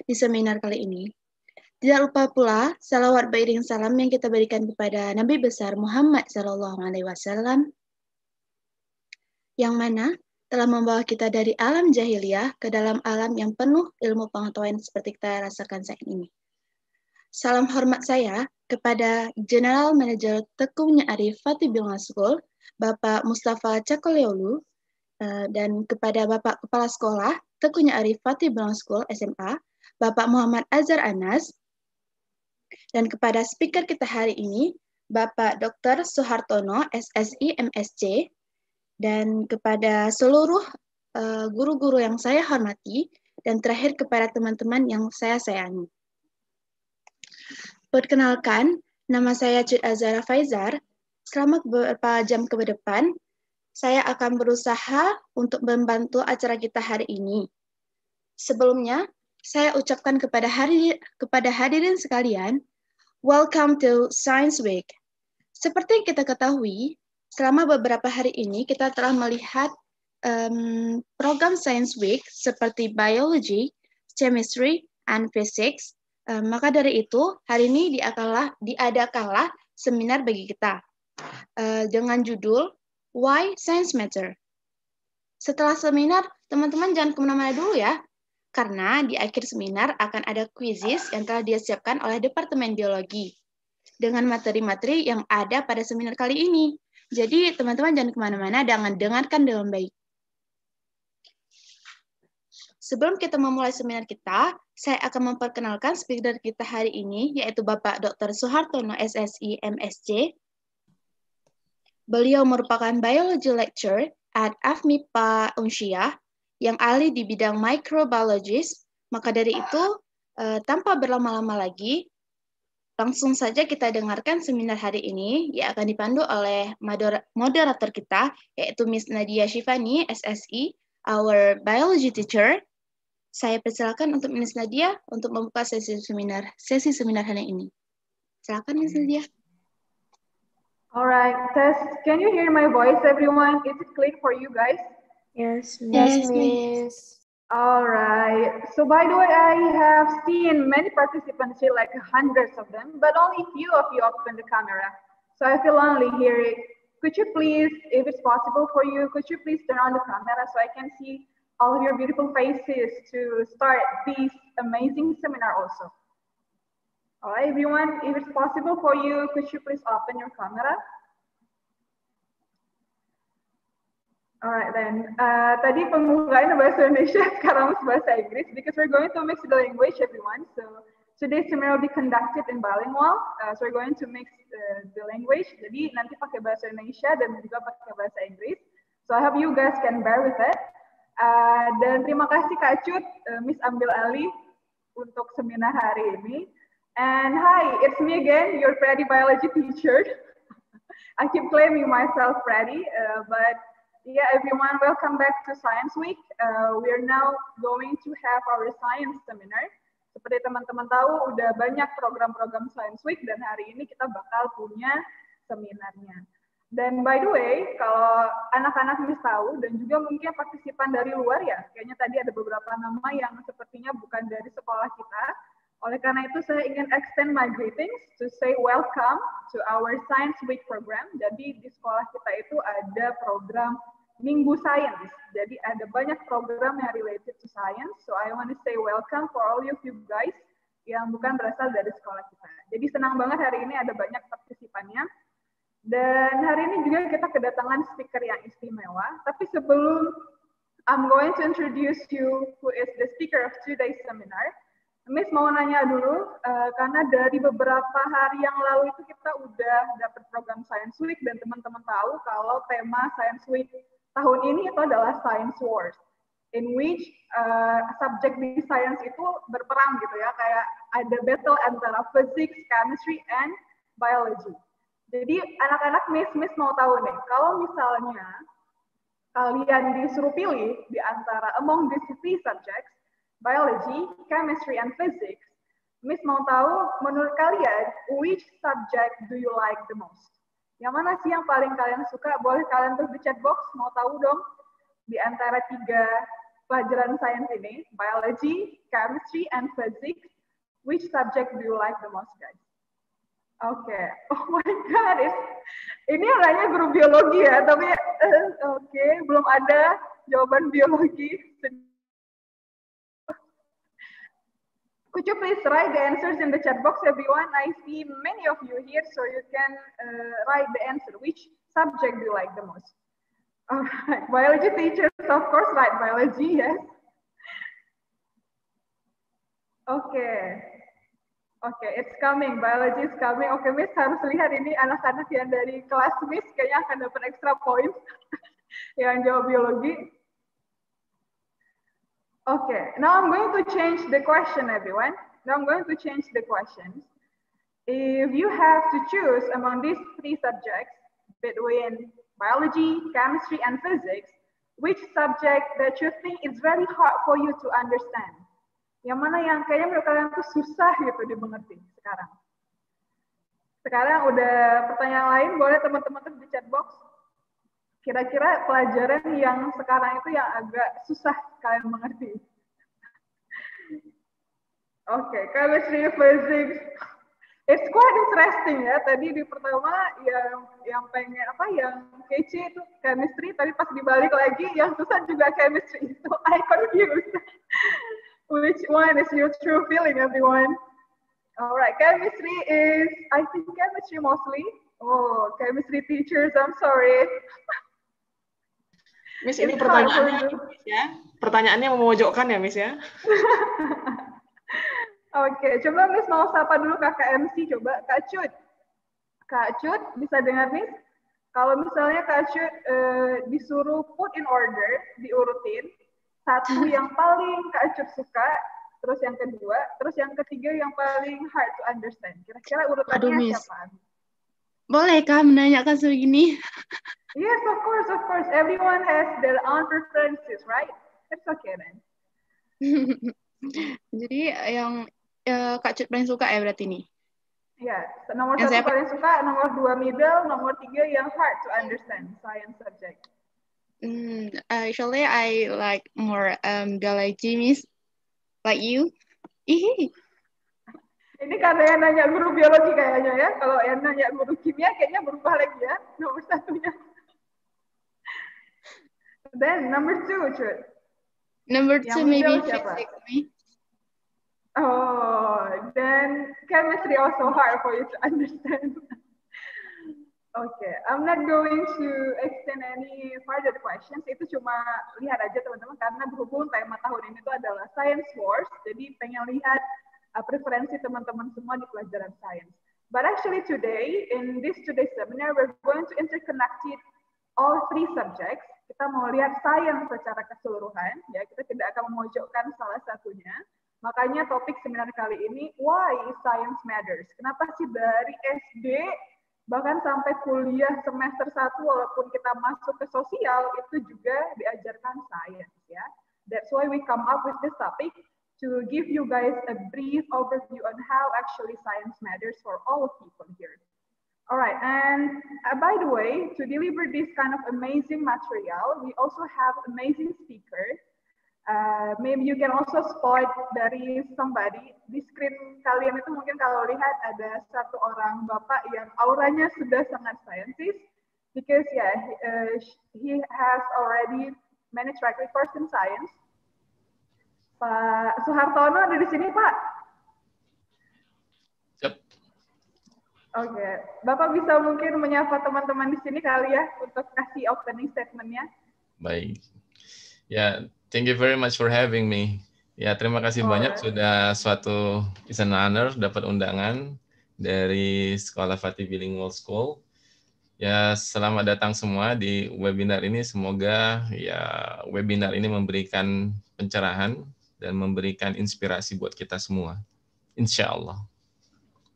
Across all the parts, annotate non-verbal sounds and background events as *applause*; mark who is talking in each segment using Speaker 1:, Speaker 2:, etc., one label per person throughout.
Speaker 1: di seminar kali ini. Tidak lupa pula salawat beriring salam yang kita berikan kepada Nabi besar Muhammad Sallallahu Alaihi Wasallam, yang mana telah membawa kita dari alam jahiliyah ke dalam alam yang penuh ilmu pengetahuan seperti kita rasakan saat ini. Salam hormat saya kepada General Manager Tekungnya Arif Fatih Bilma School, Bapak Mustafa Cakoleolu, eh, dan kepada Bapak Kepala Sekolah Tekunya Arif Fatih Bilma School SMA, Bapak Muhammad Azhar Anas, dan kepada speaker kita hari ini, Bapak Dr. Soehartono, SSI, MSC, dan kepada seluruh eh, guru-guru yang saya hormati, dan terakhir kepada teman-teman yang saya sayangi. Perkenalkan, nama saya Cud Azara Faizar. Selama beberapa jam ke depan, saya akan berusaha untuk membantu acara kita hari ini. Sebelumnya, saya ucapkan kepada hari kepada hadirin sekalian, welcome to Science Week. Seperti yang kita ketahui, selama beberapa hari ini kita telah melihat um, program Science Week seperti biology, chemistry, and physics. Um, maka dari itu, hari ini diakalah diadakanlah seminar bagi kita uh, dengan judul Why Science Matter. Setelah seminar, teman-teman jangan kemana-mana dulu ya, karena di akhir seminar akan ada kuisis yang telah disiapkan oleh Departemen Biologi dengan materi-materi yang ada pada seminar kali ini. Jadi, teman-teman jangan kemana-mana dan dengarkan dengan baik. Sebelum kita memulai seminar kita, saya akan memperkenalkan speaker kita hari ini, yaitu Bapak Dr. Soehartono SSI MSC. Beliau merupakan Biology Lecturer at AFMIPA Unsyiah yang ahli di bidang microbiologis. Maka dari itu, eh, tanpa berlama-lama lagi, langsung saja kita dengarkan seminar hari ini yang akan dipandu oleh moderator kita, yaitu Miss Nadia Shivani, SSI, our biology teacher. Saya persilakan untuk Miss Nadia untuk membuka sesi seminar sesi seminar hari ini. Silakan Miss Nadia.
Speaker 2: Alright, test. Can you hear my voice, everyone? Is it clear for you guys? Yes, miss. Yes, miss. All right. So by the way, I have seen many participants here, like hundreds of them, but only few of you open the camera. So I feel only here. Could you please, if it's possible for you, could you please turn on the camera so I can see all of your beautiful faces to start this amazing seminar also. All right, everyone, if it's possible for you, could you please open your camera? Alright then. Uh, tadi pembukaan bahasa Indonesia, *laughs* sekarang bahasa Inggris. Because we're going to mix the language, everyone. So today's seminar will be conducted in bilingual. Uh, so we're going to mix uh, the language. Jadi nanti pakai bahasa Indonesia dan juga pakai bahasa Inggris. So I hope you guys can bear with it. Uh, dan terima kasih Kak Cut, uh, Miss Ambil Ali untuk seminar hari ini. And hi, it's me again, your Freddy biology teacher. *laughs* I keep claiming myself Freddy, uh, but yeah, everyone, welcome back to Science Week. Uh, we are now going to have our science seminar. Seperti teman-teman tahu, udah banyak program-program Science Week dan hari ini kita bakal punya seminarnya. Dan by the way, kalau anak-anak Miss tahu dan juga mungkin partisipan dari luar ya, kayaknya tadi ada beberapa nama yang sepertinya bukan dari sekolah kita, oleh karena itu, saya ingin extend my greetings to say welcome to our Science Week program. Jadi di sekolah kita itu ada program Minggu Science. Jadi ada banyak program yang related to science. So I want to say welcome for all of you guys yang bukan berasal dari sekolah kita. Jadi senang banget hari ini ada banyak partisipannya. Dan hari ini juga kita kedatangan speaker yang istimewa. Tapi sebelum
Speaker 3: I'm going to introduce
Speaker 2: you who is the speaker of today's seminar, Miss mau nanya dulu, uh, karena dari beberapa hari yang lalu itu kita udah dapet program Science Week dan teman-teman tahu kalau tema Science Week tahun ini itu adalah Science Wars, in which uh, subjek di science itu berperang gitu ya, kayak ada battle antara physics, chemistry, and biology. Jadi anak-anak Miss Miss mau tahu nih, kalau misalnya kalian disuruh pilih di antara among these three subjects, biology, chemistry, and physics, Miss mau tahu menurut kalian which subject do you like the most? Yang mana sih yang paling kalian suka? Boleh kalian tulis di chat box, mau tahu dong di antara tiga pelajaran sains ini, biology, chemistry, and physics, which subject do you like the most, guys? Oke, okay. *laughs* oh my god, ini orangnya guru biologi ya, tapi uh, oke, okay. belum ada jawaban biologi. Could you please write the answers in the chat box, everyone? I see many of you here, so you can uh, write the answer. Which subject do you like the most? All right, biology teachers, of course, write biology, yes. Okay. Oke, okay, it's coming. Biology is coming. Oke, okay, Miss harus lihat ini anak-anak yang dari kelas Miss kayaknya akan dapat extra points *laughs* yang jawab biologi. Okay, now I'm going to change the question, everyone. Now I'm going to change the questions. If you have to choose among these three subjects between biology, chemistry, and physics, which subject that you think is very hard for you to understand? Yang mana yang kayaknya menurut kalian tuh susah gitu dimengerti sekarang? Sekarang udah pertanyaan lain, boleh teman-teman tuh di chat box kira-kira pelajaran yang sekarang itu yang agak susah kalian mengerti. Oke, okay, chemistry, physics. It's quite interesting ya. Tadi di pertama yang yang pengen apa yang kece itu chemistry, tapi pas dibalik lagi yang susah juga chemistry. *laughs* So I confused. Which one is your true feeling, everyone? Alright, chemistry is I think chemistry mostly. Oh, chemistry teachers, I'm sorry. *laughs*
Speaker 3: Miss ini pertanyaannya ya. Pertanyaannya memojokkan ya Miss ya. *laughs*
Speaker 2: Oke, coba Miss mau sapa dulu Kakak MC coba Kak Cut. Kak Cut bisa dengar Miss? Kalau misalnya Kak Cut eh, disuruh put in order, diurutin satu *laughs* yang paling Kak Cut suka, terus yang kedua, terus yang ketiga yang paling hard to understand. Kira-kira urutannya Aduh, miss. siapa?
Speaker 1: Bolehkah menanyakan ini?
Speaker 2: Yes, of course, of course. Everyone has their own preferences, right? It's okay then. *laughs* Jadi
Speaker 1: yang uh, Kak Cut paling suka ya berarti ini?
Speaker 2: Yes, yeah. nomor yang satu saya... paling suka, nomor dua middle, nomor tiga yang hard to understand, science subject.
Speaker 1: Mm, actually, I like more um, biology, miss. Like you?
Speaker 2: Ini karena yang nanya guru biologi kayaknya ya. Kalau yang nanya guru kimia kayaknya berubah lagi ya nomor satunya. Then number two, Cud. Number two yang maybe physics.
Speaker 3: Oh,
Speaker 2: then chemistry also hard for you to *laughs* understand. okay, I'm not going to extend any further questions. Itu cuma lihat aja teman-teman karena berhubung tema tahun ini itu adalah science wars, jadi pengen lihat uh, preferensi teman-teman semua di pelajaran sains. But actually today, in this today seminar, we're going to interconnect all three subjects. Kita mau lihat sains secara keseluruhan, ya kita tidak akan memojokkan salah satunya. Makanya topik seminar kali ini, why science matters. Kenapa sih dari SD bahkan sampai kuliah semester 1 walaupun kita masuk ke sosial itu juga diajarkan sains ya. That's why we come up with this topic to give you guys a brief overview on how actually science matters for all of people here. All right, and uh, by the way, to deliver this kind of amazing material, we also have amazing speakers. Uh, maybe you can also spot dari somebody di screen kalian itu mungkin kalau lihat ada satu orang bapak yang auranya sudah sangat scientist because yeah he, uh, he has already many track records in science Pak Suhartono ada di sini, Pak? Yep. Oke, Bapak bisa mungkin menyapa teman-teman di sini kali ya untuk kasih opening statement statementnya.
Speaker 3: Baik. Ya, thank you very much for having me. Ya, terima kasih oh. banyak ya. sudah suatu is an honor dapat undangan dari Sekolah Fatih World School. Ya, selamat datang semua di webinar ini. Semoga ya webinar ini memberikan pencerahan dan memberikan inspirasi buat kita semua. Insya Allah.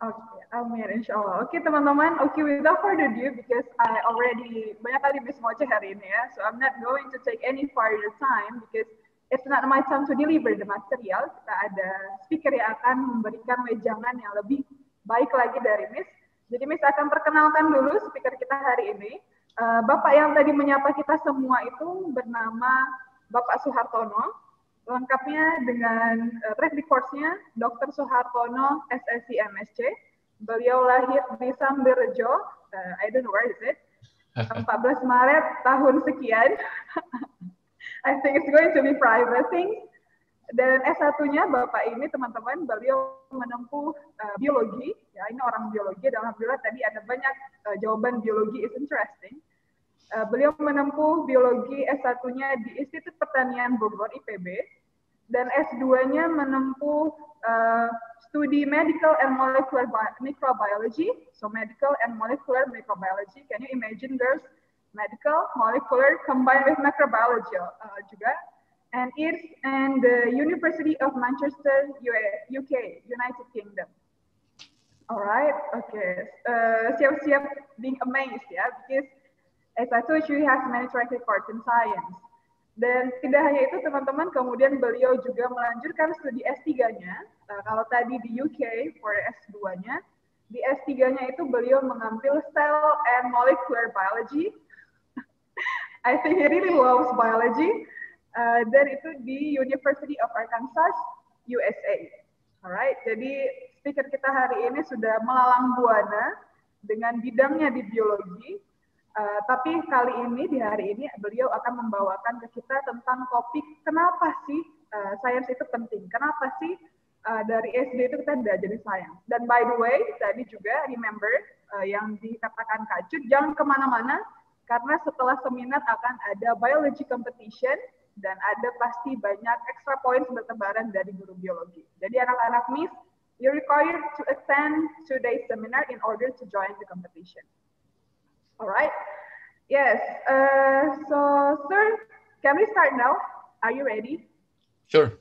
Speaker 2: Oke, okay, amin. Insya Allah. Oke okay, teman-teman, okay, without further ado, because I already banyak kali bis moce hari ini ya, so I'm not going to take any further time because it's not my time to deliver the material. Kita ada speaker yang akan memberikan wejangan yang lebih baik lagi dari Miss. Jadi Miss akan perkenalkan dulu speaker kita hari ini. Uh, Bapak yang tadi menyapa kita semua itu bernama Bapak Soehartono. Lengkapnya dengan uh, eh, track course-nya Dr. Soehartono, SSC MSc. Beliau lahir di Sambirjo, uh, eh, I don't know where is it, 14 *laughs* Maret tahun sekian. *laughs* I think it's going to be private thing. Dan S1-nya Bapak ini teman-teman beliau menempuh uh, biologi. Ya, ini orang biologi dan alhamdulillah tadi ada banyak uh, jawaban biologi is interesting. Eh, beliau menempuh biologi S1-nya di Institut Pertanian Bogor IPB dan S2-nya menempuh uh, studi Medical and Molecular Microbiology. So Medical and Molecular Microbiology. Can you imagine there's medical, molecular combined with microbiology uh, juga. And it's and the University of Manchester, UK, United Kingdom. Alright, okay. Siap-siap uh, being amazed ya, yeah, because S1 she has many track record in science. Dan tidak hanya itu teman-teman, kemudian beliau juga melanjutkan studi S3-nya. Nah, eh, kalau tadi di UK for S2-nya, di S3-nya itu beliau mengambil cell and molecular biology.
Speaker 3: *laughs* I think he really loves biology.
Speaker 2: Uh, dan itu di University of Arkansas, USA. Alright, jadi speaker kita hari ini sudah melalang buana dengan bidangnya di biologi, Uh, tapi kali ini di hari ini beliau akan membawakan ke kita tentang topik kenapa sih uh, sains itu penting, kenapa sih uh, dari SD itu kita belajar sains. Dan by the way tadi juga remember uh, yang dikatakan Kak jangan kemana-mana karena setelah seminar akan ada biology competition dan ada pasti banyak extra points bertebaran dari guru biologi. Jadi anak-anak miss, you required to attend today's seminar in order to join the competition. All right. Yes. Uh, so, sir, can we start now? Are you ready? Sure.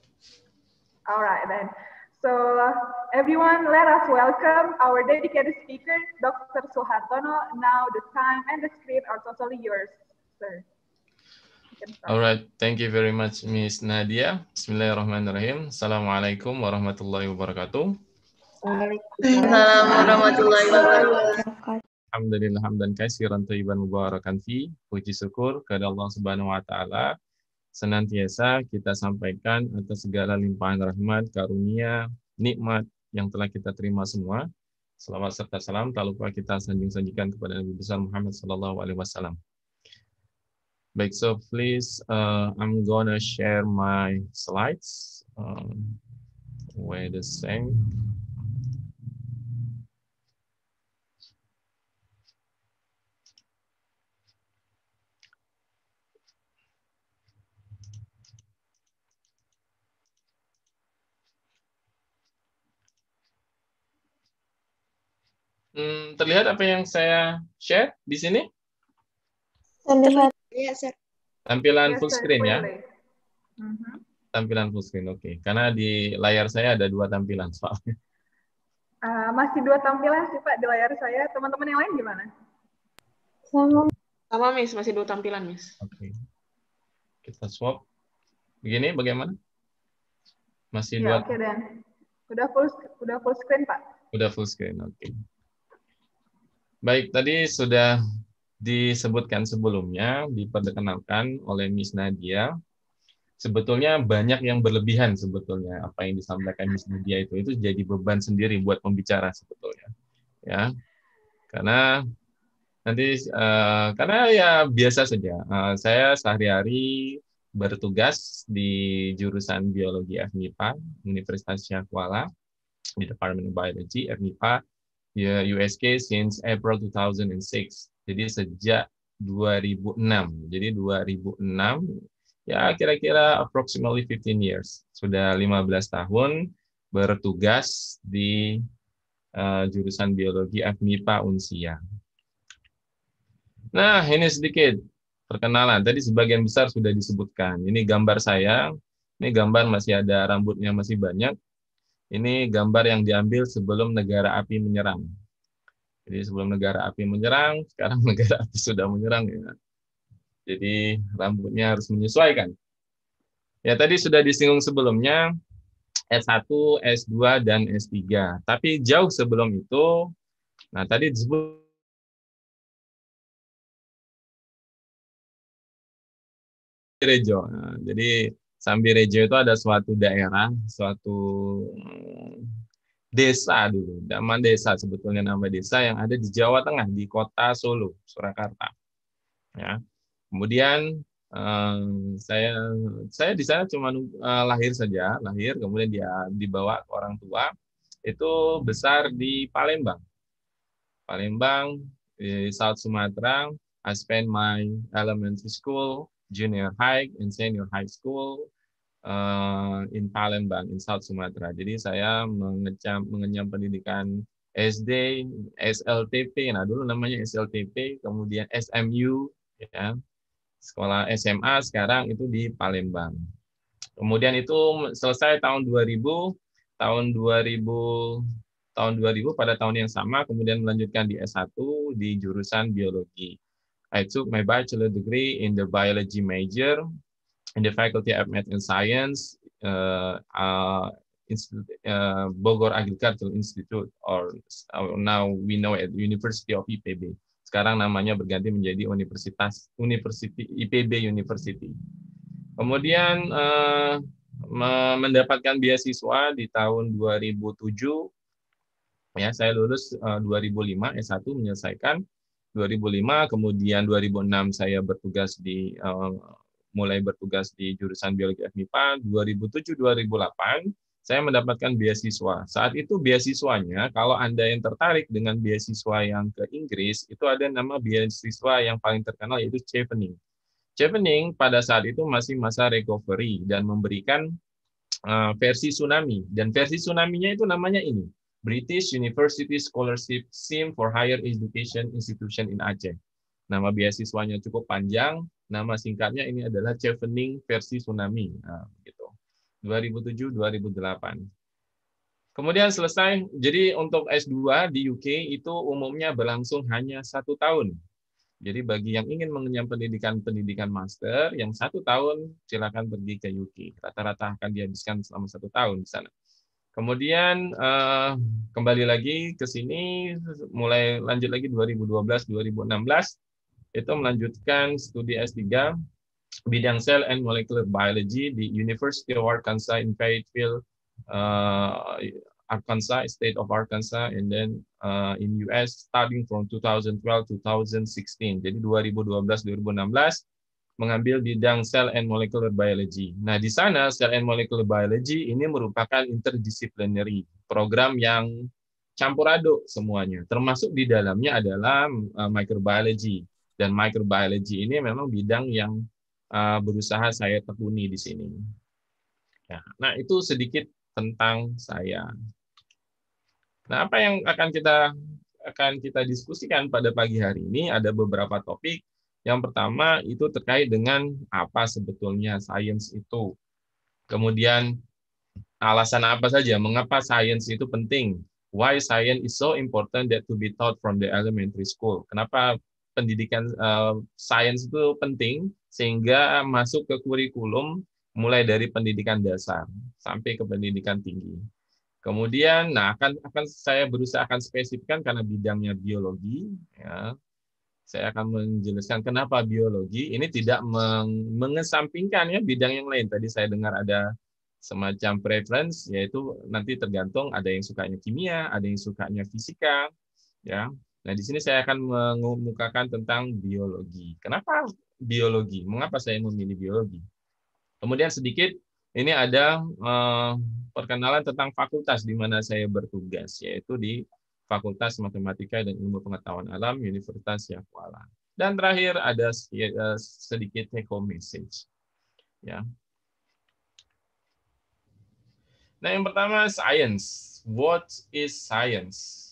Speaker 2: All right then. So everyone, let us welcome our dedicated speaker, Dr. Suhartono. Now the time and the screen are totally yours, sir. All right,
Speaker 3: thank you very much, Miss Nadia. Bismillahirrahmanirrahim. Assalamualaikum warahmatullahi wabarakatuh.
Speaker 2: Waalaikumsalam warahmatullahi wabarakatuh.
Speaker 3: Alhamdulillah hamdan katsiran thayyiban mubarakan fi. Puji syukur kepada Allah Subhanahu wa taala senantiasa kita sampaikan atas segala limpahan rahmat, karunia, nikmat yang telah kita terima semua. selamat serta salam tak lupa kita sanjung-sanjikan kepada Nabi besar Muhammad sallallahu alaihi wasallam. Baik, so please uh, I'm gonna share my slides. Um, wait a second. Hmm, terlihat apa yang saya share di sini?
Speaker 1: Terlihat. Iya,
Speaker 3: tampilan full screen ya. Mhm. Tampilan full screen, oke. Okay. Karena di layar saya ada dua tampilan soalnya.
Speaker 2: Uh, masih dua tampilan sih Pak di layar saya. Teman-teman yang lain gimana? Sama. Sama Miss, masih dua tampilan Miss. Oke. Okay.
Speaker 3: Kita swap. Begini bagaimana? Masih ya, dua. Oke okay,
Speaker 2: dan. Udah full udah full screen Pak.
Speaker 3: Udah full screen, oke. Okay. Baik, tadi sudah disebutkan sebelumnya, diperkenalkan oleh Miss Nadia. Sebetulnya banyak yang berlebihan sebetulnya apa yang disampaikan Miss Nadia itu itu jadi beban sendiri buat pembicara sebetulnya. Ya. Karena nanti uh, karena ya biasa saja. Uh, saya sehari-hari bertugas di jurusan biologi FMIPA Universitas Syakwala di Departemen Biology FMIPA ya USK since April 2006. Jadi sejak 2006. Jadi 2006 ya kira-kira approximately 15 years. Sudah 15 tahun bertugas di uh, jurusan biologi FMIPA Unsia. Nah, ini sedikit perkenalan. Tadi sebagian besar sudah disebutkan. Ini gambar saya. Ini gambar masih ada rambutnya masih banyak. Ini gambar yang diambil sebelum negara api menyerang. Jadi sebelum negara api menyerang, *laughs* sekarang negara api sudah menyerang. Ya. Jadi rambutnya harus menyesuaikan. Ya tadi sudah disinggung sebelumnya, S1, S2, dan S3. Tapi jauh sebelum itu, nah tadi disebut Nah, jadi Sambirejo itu ada suatu daerah, suatu hmm, desa dulu, zaman desa sebetulnya nama desa yang ada di Jawa Tengah di kota Solo, Surakarta. Ya. Kemudian eh, saya saya di sana cuma eh, lahir saja, lahir kemudian dia dibawa ke orang tua itu besar di Palembang. Palembang, di South Sumatera, I spend my elementary school junior high and senior high school uh, in Palembang in South Sumatra. Jadi saya mengecam, mengenyam pendidikan SD, SLTP, nah dulu namanya SLTP, kemudian SMU, ya sekolah SMA sekarang itu di Palembang. Kemudian itu selesai tahun 2000, tahun 2000 tahun 2000 pada tahun yang sama kemudian melanjutkan di S1 di jurusan biologi. I took my bachelor degree in the biology major in the Faculty of Math and Science, uh, uh, Institute, uh, Bogor Agricultural Institute, or, uh, now we know it University of IPB. Sekarang namanya berganti menjadi Universitas University IPB University. Kemudian uh, mendapatkan beasiswa di tahun 2007. Ya, saya lulus uh, 2005 S1 menyelesaikan 2005 kemudian 2006 saya bertugas di eh, mulai bertugas di jurusan biologi FMIPA 2007 2008 saya mendapatkan beasiswa. Saat itu beasiswanya, kalau Anda yang tertarik dengan beasiswa yang ke Inggris, itu ada nama beasiswa yang paling terkenal yaitu Chevening. Chevening pada saat itu masih masa recovery dan memberikan eh, versi tsunami. Dan versi tsunaminya itu namanya ini, British University Scholarship Scheme for Higher Education Institution in Aceh. Nama beasiswanya cukup panjang, nama singkatnya ini adalah Chevening versi Tsunami. Nah, gitu. 2007-2008. Kemudian selesai, jadi untuk S2 di UK itu umumnya berlangsung hanya satu tahun. Jadi bagi yang ingin mengenyam pendidikan-pendidikan master, yang satu tahun silakan pergi ke UK. Rata-rata akan dihabiskan selama satu tahun di sana. Kemudian uh, kembali lagi ke sini, mulai lanjut lagi 2012-2016, itu melanjutkan studi S3 bidang Cell and Molecular Biology di University of Arkansas in Fayetteville, uh, Arkansas, State of Arkansas, and then uh, in US starting from 2012-2016. Jadi 2012-2016 mengambil bidang cell and molecular biology. Nah, di sana cell and molecular biology ini merupakan interdisciplinary program yang campur aduk semuanya. Termasuk di dalamnya adalah eh, microbiology dan microbiology ini memang bidang yang eh, berusaha saya tekuni di sini. Ya, nah, itu sedikit tentang saya. Nah, apa yang akan kita akan kita diskusikan pada pagi hari ini ada beberapa topik yang pertama itu terkait dengan apa sebetulnya sains itu. Kemudian alasan apa saja mengapa sains itu penting? Why science is so important that to be taught from the elementary school? Kenapa pendidikan uh, sains itu penting sehingga masuk ke kurikulum mulai dari pendidikan dasar sampai ke pendidikan tinggi. Kemudian, nah akan akan saya berusaha akan spesifikkan karena bidangnya biologi, ya, saya akan menjelaskan kenapa biologi ini tidak mengesampingkan ya bidang yang lain. Tadi saya dengar ada semacam preference yaitu nanti tergantung ada yang sukanya kimia, ada yang sukanya fisika, ya. Nah, di sini saya akan mengemukakan tentang biologi. Kenapa biologi? Mengapa saya memilih biologi? Kemudian sedikit ini ada eh, perkenalan tentang fakultas di mana saya bertugas yaitu di Fakultas Matematika dan Ilmu Pengetahuan Alam Universitas Yakuala. Dan terakhir ada eh, sedikit take home message. Ya. Nah, yang pertama science. What is science?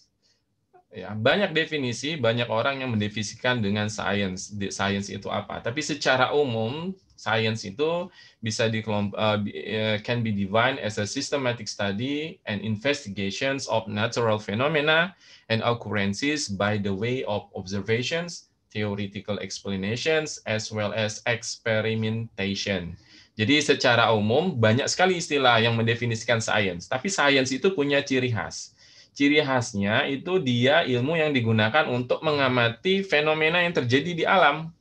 Speaker 3: Ya, banyak definisi, banyak orang yang mendefinisikan dengan science. Science itu apa? Tapi secara umum science itu bisa di uh, uh, can be defined as a systematic study and investigations of natural phenomena and occurrences by the way of observations, theoretical explanations, as well as experimentation. Jadi secara umum banyak sekali istilah yang mendefinisikan sains, tapi sains itu punya ciri khas. Ciri khasnya itu dia ilmu yang digunakan untuk mengamati fenomena yang terjadi di alam.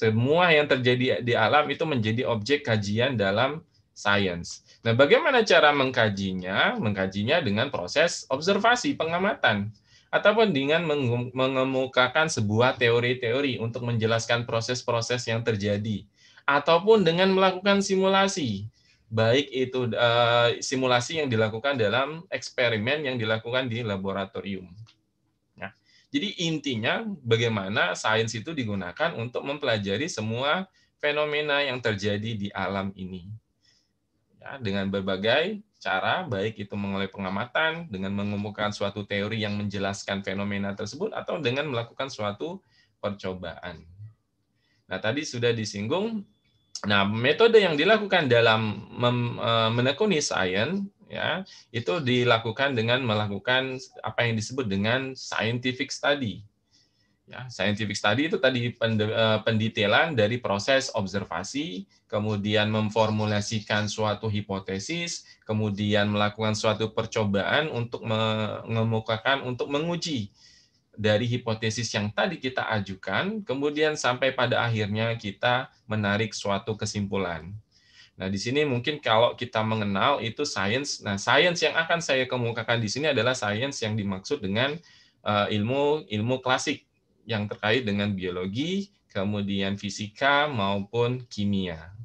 Speaker 3: Semua yang terjadi di alam itu menjadi objek kajian dalam sains. Nah, bagaimana cara mengkajinya? Mengkajinya dengan proses observasi, pengamatan, ataupun dengan mengemukakan sebuah teori-teori untuk menjelaskan proses-proses yang terjadi, ataupun dengan melakukan simulasi, baik itu uh, simulasi yang dilakukan dalam eksperimen yang dilakukan di laboratorium. Jadi intinya bagaimana sains itu digunakan untuk mempelajari semua fenomena yang terjadi di alam ini. Ya, dengan berbagai cara, baik itu mengoleh pengamatan, dengan mengumpulkan suatu teori yang menjelaskan fenomena tersebut, atau dengan melakukan suatu percobaan. Nah, tadi sudah disinggung, nah metode yang dilakukan dalam eh, menekuni sains ya itu dilakukan dengan melakukan apa yang disebut dengan scientific study ya scientific study itu tadi eh, pendetailan dari proses observasi kemudian memformulasikan suatu hipotesis kemudian melakukan suatu percobaan untuk mengemukakan untuk menguji dari hipotesis yang tadi kita ajukan kemudian sampai pada akhirnya kita menarik suatu kesimpulan Nah, di sini mungkin kalau kita mengenal itu sains. Nah, sains yang akan saya kemukakan di sini adalah sains yang dimaksud dengan eh, ilmu ilmu klasik yang terkait dengan biologi, kemudian fisika maupun kimia.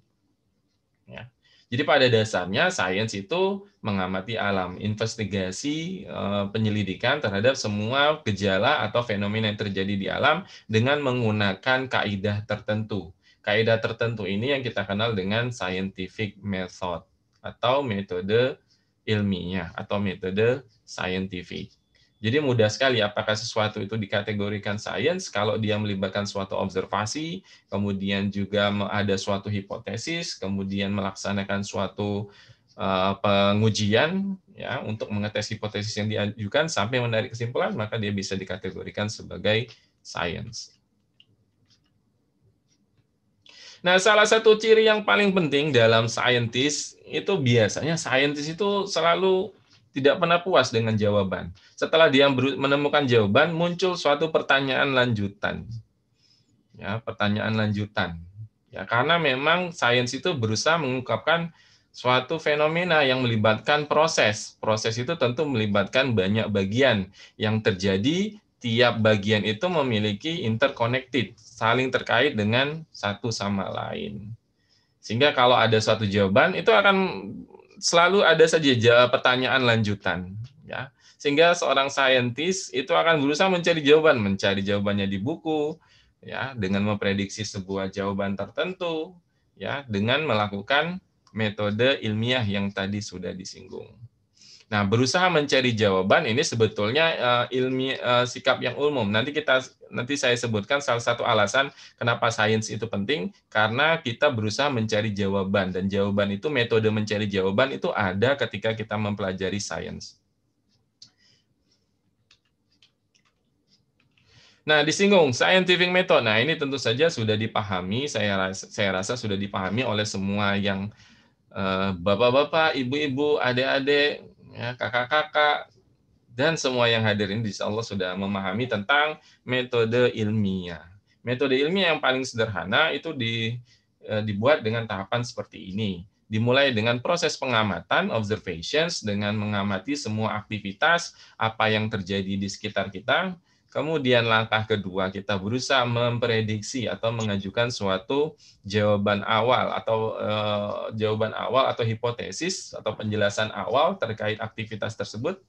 Speaker 3: Ya. Jadi pada dasarnya sains itu mengamati alam, investigasi eh, penyelidikan terhadap semua gejala atau fenomena yang terjadi di alam dengan menggunakan kaidah tertentu Kaidah tertentu ini yang kita kenal dengan scientific method atau metode ilmiah atau metode scientific. Jadi mudah sekali apakah sesuatu itu dikategorikan sains kalau dia melibatkan suatu observasi, kemudian juga ada suatu hipotesis, kemudian melaksanakan suatu eh, pengujian ya untuk mengetes hipotesis yang diajukan sampai menarik kesimpulan, maka dia bisa dikategorikan sebagai sains. Nah, salah satu ciri yang paling penting dalam saintis itu biasanya saintis itu selalu tidak pernah puas dengan jawaban. Setelah dia menemukan jawaban, muncul suatu pertanyaan lanjutan. Ya, pertanyaan lanjutan. Ya, karena memang sains itu berusaha mengungkapkan suatu fenomena yang melibatkan proses. Proses itu tentu melibatkan banyak bagian yang terjadi setiap bagian itu memiliki interconnected, saling terkait dengan satu sama lain. Sehingga kalau ada suatu jawaban itu akan selalu ada saja pertanyaan lanjutan, ya. Sehingga seorang saintis itu akan berusaha mencari jawaban, mencari jawabannya di buku, ya, dengan memprediksi sebuah jawaban tertentu, ya, dengan melakukan metode ilmiah yang tadi sudah disinggung. Nah, berusaha mencari jawaban ini sebetulnya uh, ilmi uh, sikap yang umum. Nanti kita nanti saya sebutkan salah satu alasan kenapa sains itu penting karena kita berusaha mencari jawaban dan jawaban itu metode mencari jawaban itu ada ketika kita mempelajari sains. Nah, disinggung scientific method. Nah, ini tentu saja sudah dipahami, saya rasa, saya rasa sudah dipahami oleh semua yang eh, bapak-bapak, ibu-ibu, adik-adik ya, kakak-kakak, dan semua yang hadir ini insya Allah sudah memahami tentang metode ilmiah. Metode ilmiah yang paling sederhana itu di, eh, dibuat dengan tahapan seperti ini. Dimulai dengan proses pengamatan, observations, dengan mengamati semua aktivitas, apa yang terjadi di sekitar kita, Kemudian langkah kedua kita berusaha memprediksi atau mengajukan suatu jawaban awal atau e, jawaban awal atau hipotesis atau penjelasan awal terkait aktivitas tersebut.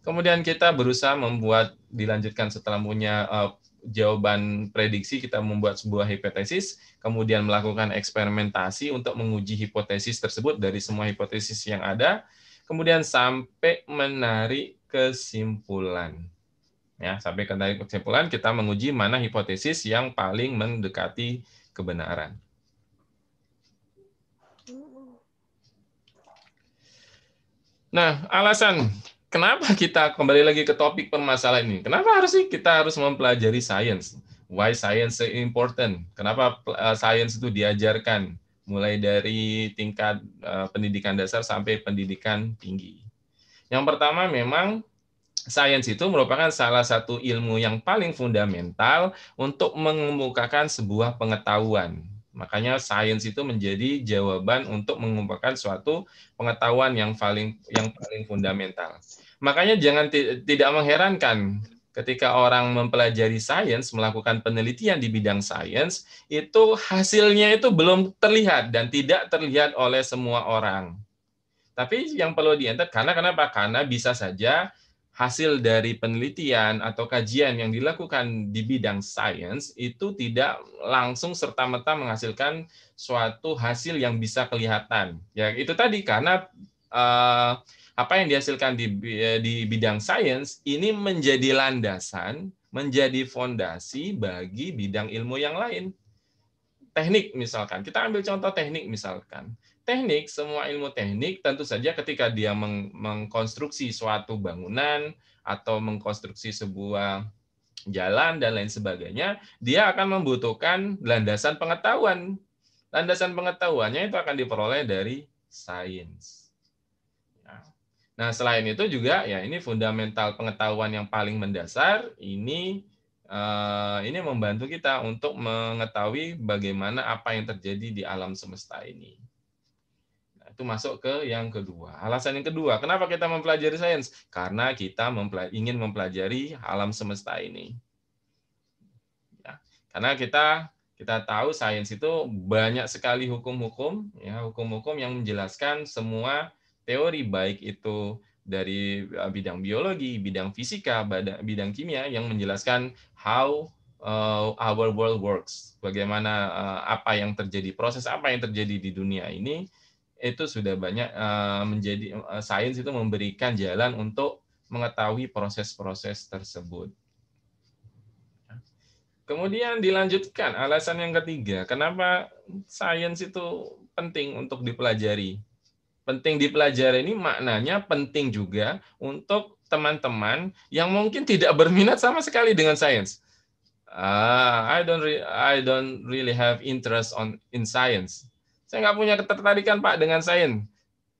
Speaker 3: Kemudian kita berusaha membuat dilanjutkan setelah punya e, jawaban prediksi kita membuat sebuah hipotesis, kemudian melakukan eksperimentasi untuk menguji hipotesis tersebut dari semua hipotesis yang ada, kemudian sampai menarik kesimpulan. Ya, sampai ke kesimpulan kita menguji mana hipotesis yang paling mendekati kebenaran. Nah, alasan kenapa kita kembali lagi ke topik permasalahan ini? Kenapa harus sih kita harus mempelajari sains? Why science is important? Kenapa eh, sains itu diajarkan mulai dari tingkat eh, pendidikan dasar sampai pendidikan tinggi? Yang pertama memang Sains itu merupakan salah satu ilmu yang paling fundamental untuk mengemukakan sebuah pengetahuan. Makanya sains itu menjadi jawaban untuk mengemukakan suatu pengetahuan yang paling yang paling fundamental. Makanya jangan tidak mengherankan ketika orang mempelajari sains, melakukan penelitian di bidang sains, itu hasilnya itu belum terlihat dan tidak terlihat oleh semua orang. Tapi yang perlu diantar, karena kenapa? Karena bisa saja hasil dari penelitian atau kajian yang dilakukan di bidang sains itu tidak langsung serta-merta menghasilkan suatu hasil yang bisa kelihatan. Ya, itu tadi karena uh, apa yang dihasilkan di eh, di bidang sains ini menjadi landasan, menjadi fondasi bagi bidang ilmu yang lain. Teknik misalkan, kita ambil contoh teknik misalkan teknik, semua ilmu teknik tentu saja ketika dia meng mengkonstruksi suatu bangunan atau mengkonstruksi sebuah jalan dan lain sebagainya, dia akan membutuhkan landasan pengetahuan. Landasan pengetahuannya itu akan diperoleh dari sains. Ya. Nah, selain itu juga ya ini fundamental pengetahuan yang paling mendasar ini Uh, ini membantu kita untuk mengetahui bagaimana apa yang terjadi di alam semesta ini itu masuk ke yang kedua. Alasan yang kedua, kenapa kita mempelajari sains? Karena kita mempelajari, ingin mempelajari alam semesta ini. Ya, karena kita kita tahu sains itu banyak sekali hukum-hukum, ya hukum-hukum yang menjelaskan semua teori baik itu dari e, bidang biologi, bidang fisika, bidang kimia yang menjelaskan how uh, our world works, bagaimana uh, apa yang terjadi, proses apa yang terjadi di dunia ini itu sudah banyak uh, menjadi uh, sains itu memberikan jalan untuk mengetahui proses-proses tersebut. Kemudian dilanjutkan alasan yang ketiga, kenapa sains itu penting untuk dipelajari? Penting dipelajari ini maknanya penting juga untuk teman-teman yang mungkin tidak berminat sama sekali dengan sains. Uh, I don't I don't really have interest on in science saya nggak punya ketertarikan Pak dengan sains.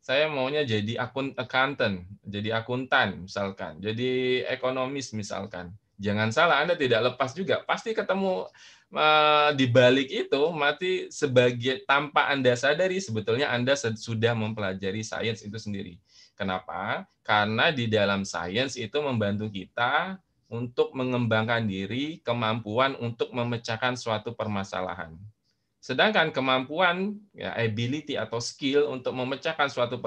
Speaker 3: Saya maunya jadi akun accountant, jadi akuntan misalkan, jadi ekonomis misalkan. Jangan salah, Anda tidak lepas juga. Pasti ketemu di balik itu, mati sebagai tanpa Anda sadari, sebetulnya Anda sudah mempelajari sains itu sendiri. Kenapa? Karena di dalam sains itu membantu kita untuk mengembangkan diri, kemampuan untuk memecahkan suatu permasalahan. Sedangkan kemampuan, ya, ability atau skill untuk memecahkan suatu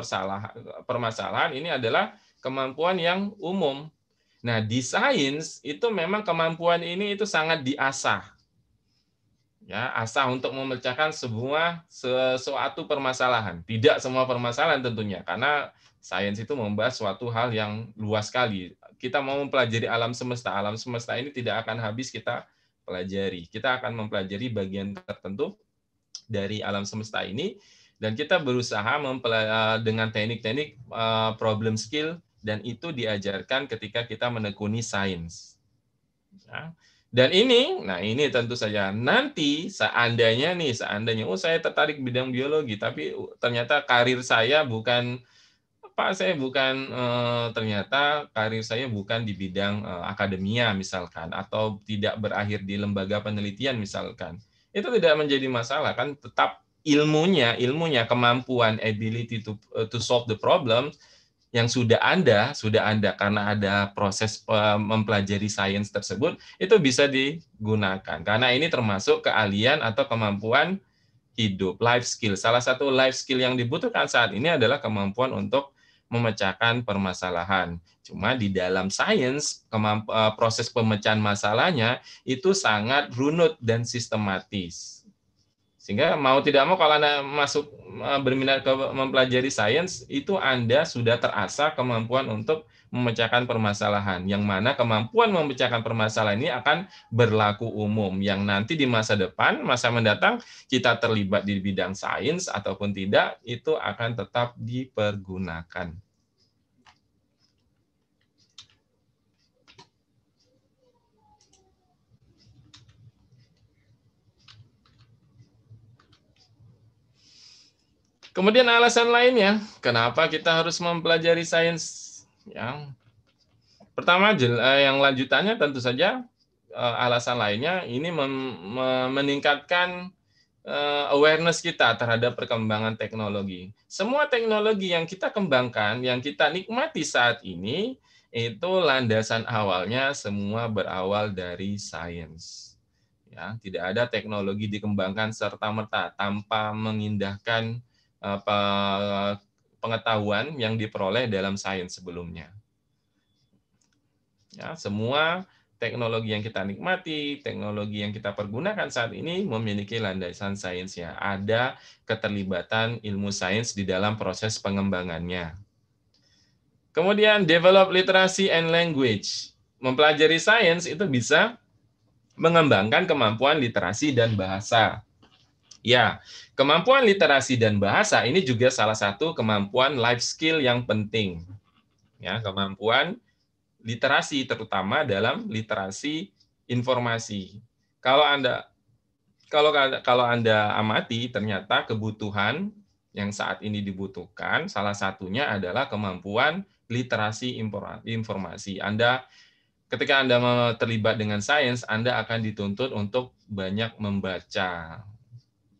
Speaker 3: permasalahan ini adalah kemampuan yang umum. Nah, di sains itu memang kemampuan ini itu sangat diasah. Ya, asah untuk memecahkan semua sesuatu permasalahan. Tidak semua permasalahan tentunya, karena sains itu membahas suatu hal yang luas sekali. Kita mau mempelajari alam semesta. Alam semesta ini tidak akan habis kita pelajari. Kita akan mempelajari bagian tertentu dari alam semesta ini dan kita berusaha eh, dengan teknik-teknik eh, problem skill dan itu diajarkan ketika kita menekuni sains. Ya. Dan ini, nah ini tentu saja nanti seandainya nih, seandainya oh saya tertarik bidang biologi, tapi uh, ternyata karir saya bukan apa saya bukan eh, ternyata karir saya bukan di bidang akademia misalkan atau tidak berakhir di lembaga penelitian misalkan itu tidak menjadi masalah kan tetap ilmunya ilmunya kemampuan ability to eh, to solve the problem yang sudah ada sudah ada karena ada proses eh, mempelajari sains tersebut itu bisa digunakan karena ini termasuk keahlian atau kemampuan hidup life skill salah satu life skill yang dibutuhkan saat ini adalah kemampuan untuk memecahkan permasalahan. Cuma di dalam sains eh, proses pemecahan masalahnya itu sangat runut dan sistematis. Sehingga mau tidak mau kalau Anda masuk eh, berminat ke mempelajari sains itu Anda sudah terasa kemampuan untuk memecahkan permasalahan, yang mana kemampuan memecahkan permasalahan ini akan berlaku umum, yang nanti di masa depan, masa mendatang, kita terlibat di bidang sains ataupun tidak, itu akan tetap dipergunakan. Kemudian alasan lainnya, kenapa kita harus mempelajari sains yang pertama eh, yang lanjutannya tentu saja eh, alasan lainnya ini meningkatkan eh, awareness kita terhadap perkembangan teknologi. Semua teknologi yang kita kembangkan, yang kita nikmati saat ini, itu landasan awalnya semua berawal dari sains. Ya, tidak ada teknologi dikembangkan serta merta tanpa mengindahkan apa pengetahuan yang diperoleh dalam sains sebelumnya. Ya, semua teknologi yang kita nikmati, teknologi yang kita pergunakan saat ini memiliki landasan sainsnya. Ada keterlibatan ilmu sains di dalam proses pengembangannya. Kemudian develop literasi and language. Mempelajari sains itu bisa mengembangkan kemampuan literasi dan bahasa. Ya, kemampuan literasi dan bahasa ini juga salah satu kemampuan life skill yang penting. Ya, kemampuan literasi terutama dalam literasi informasi. Kalau Anda kalau kalau Anda amati ternyata kebutuhan yang saat ini dibutuhkan salah satunya adalah kemampuan literasi informasi. Anda ketika Anda terlibat dengan sains, Anda akan dituntut untuk banyak membaca,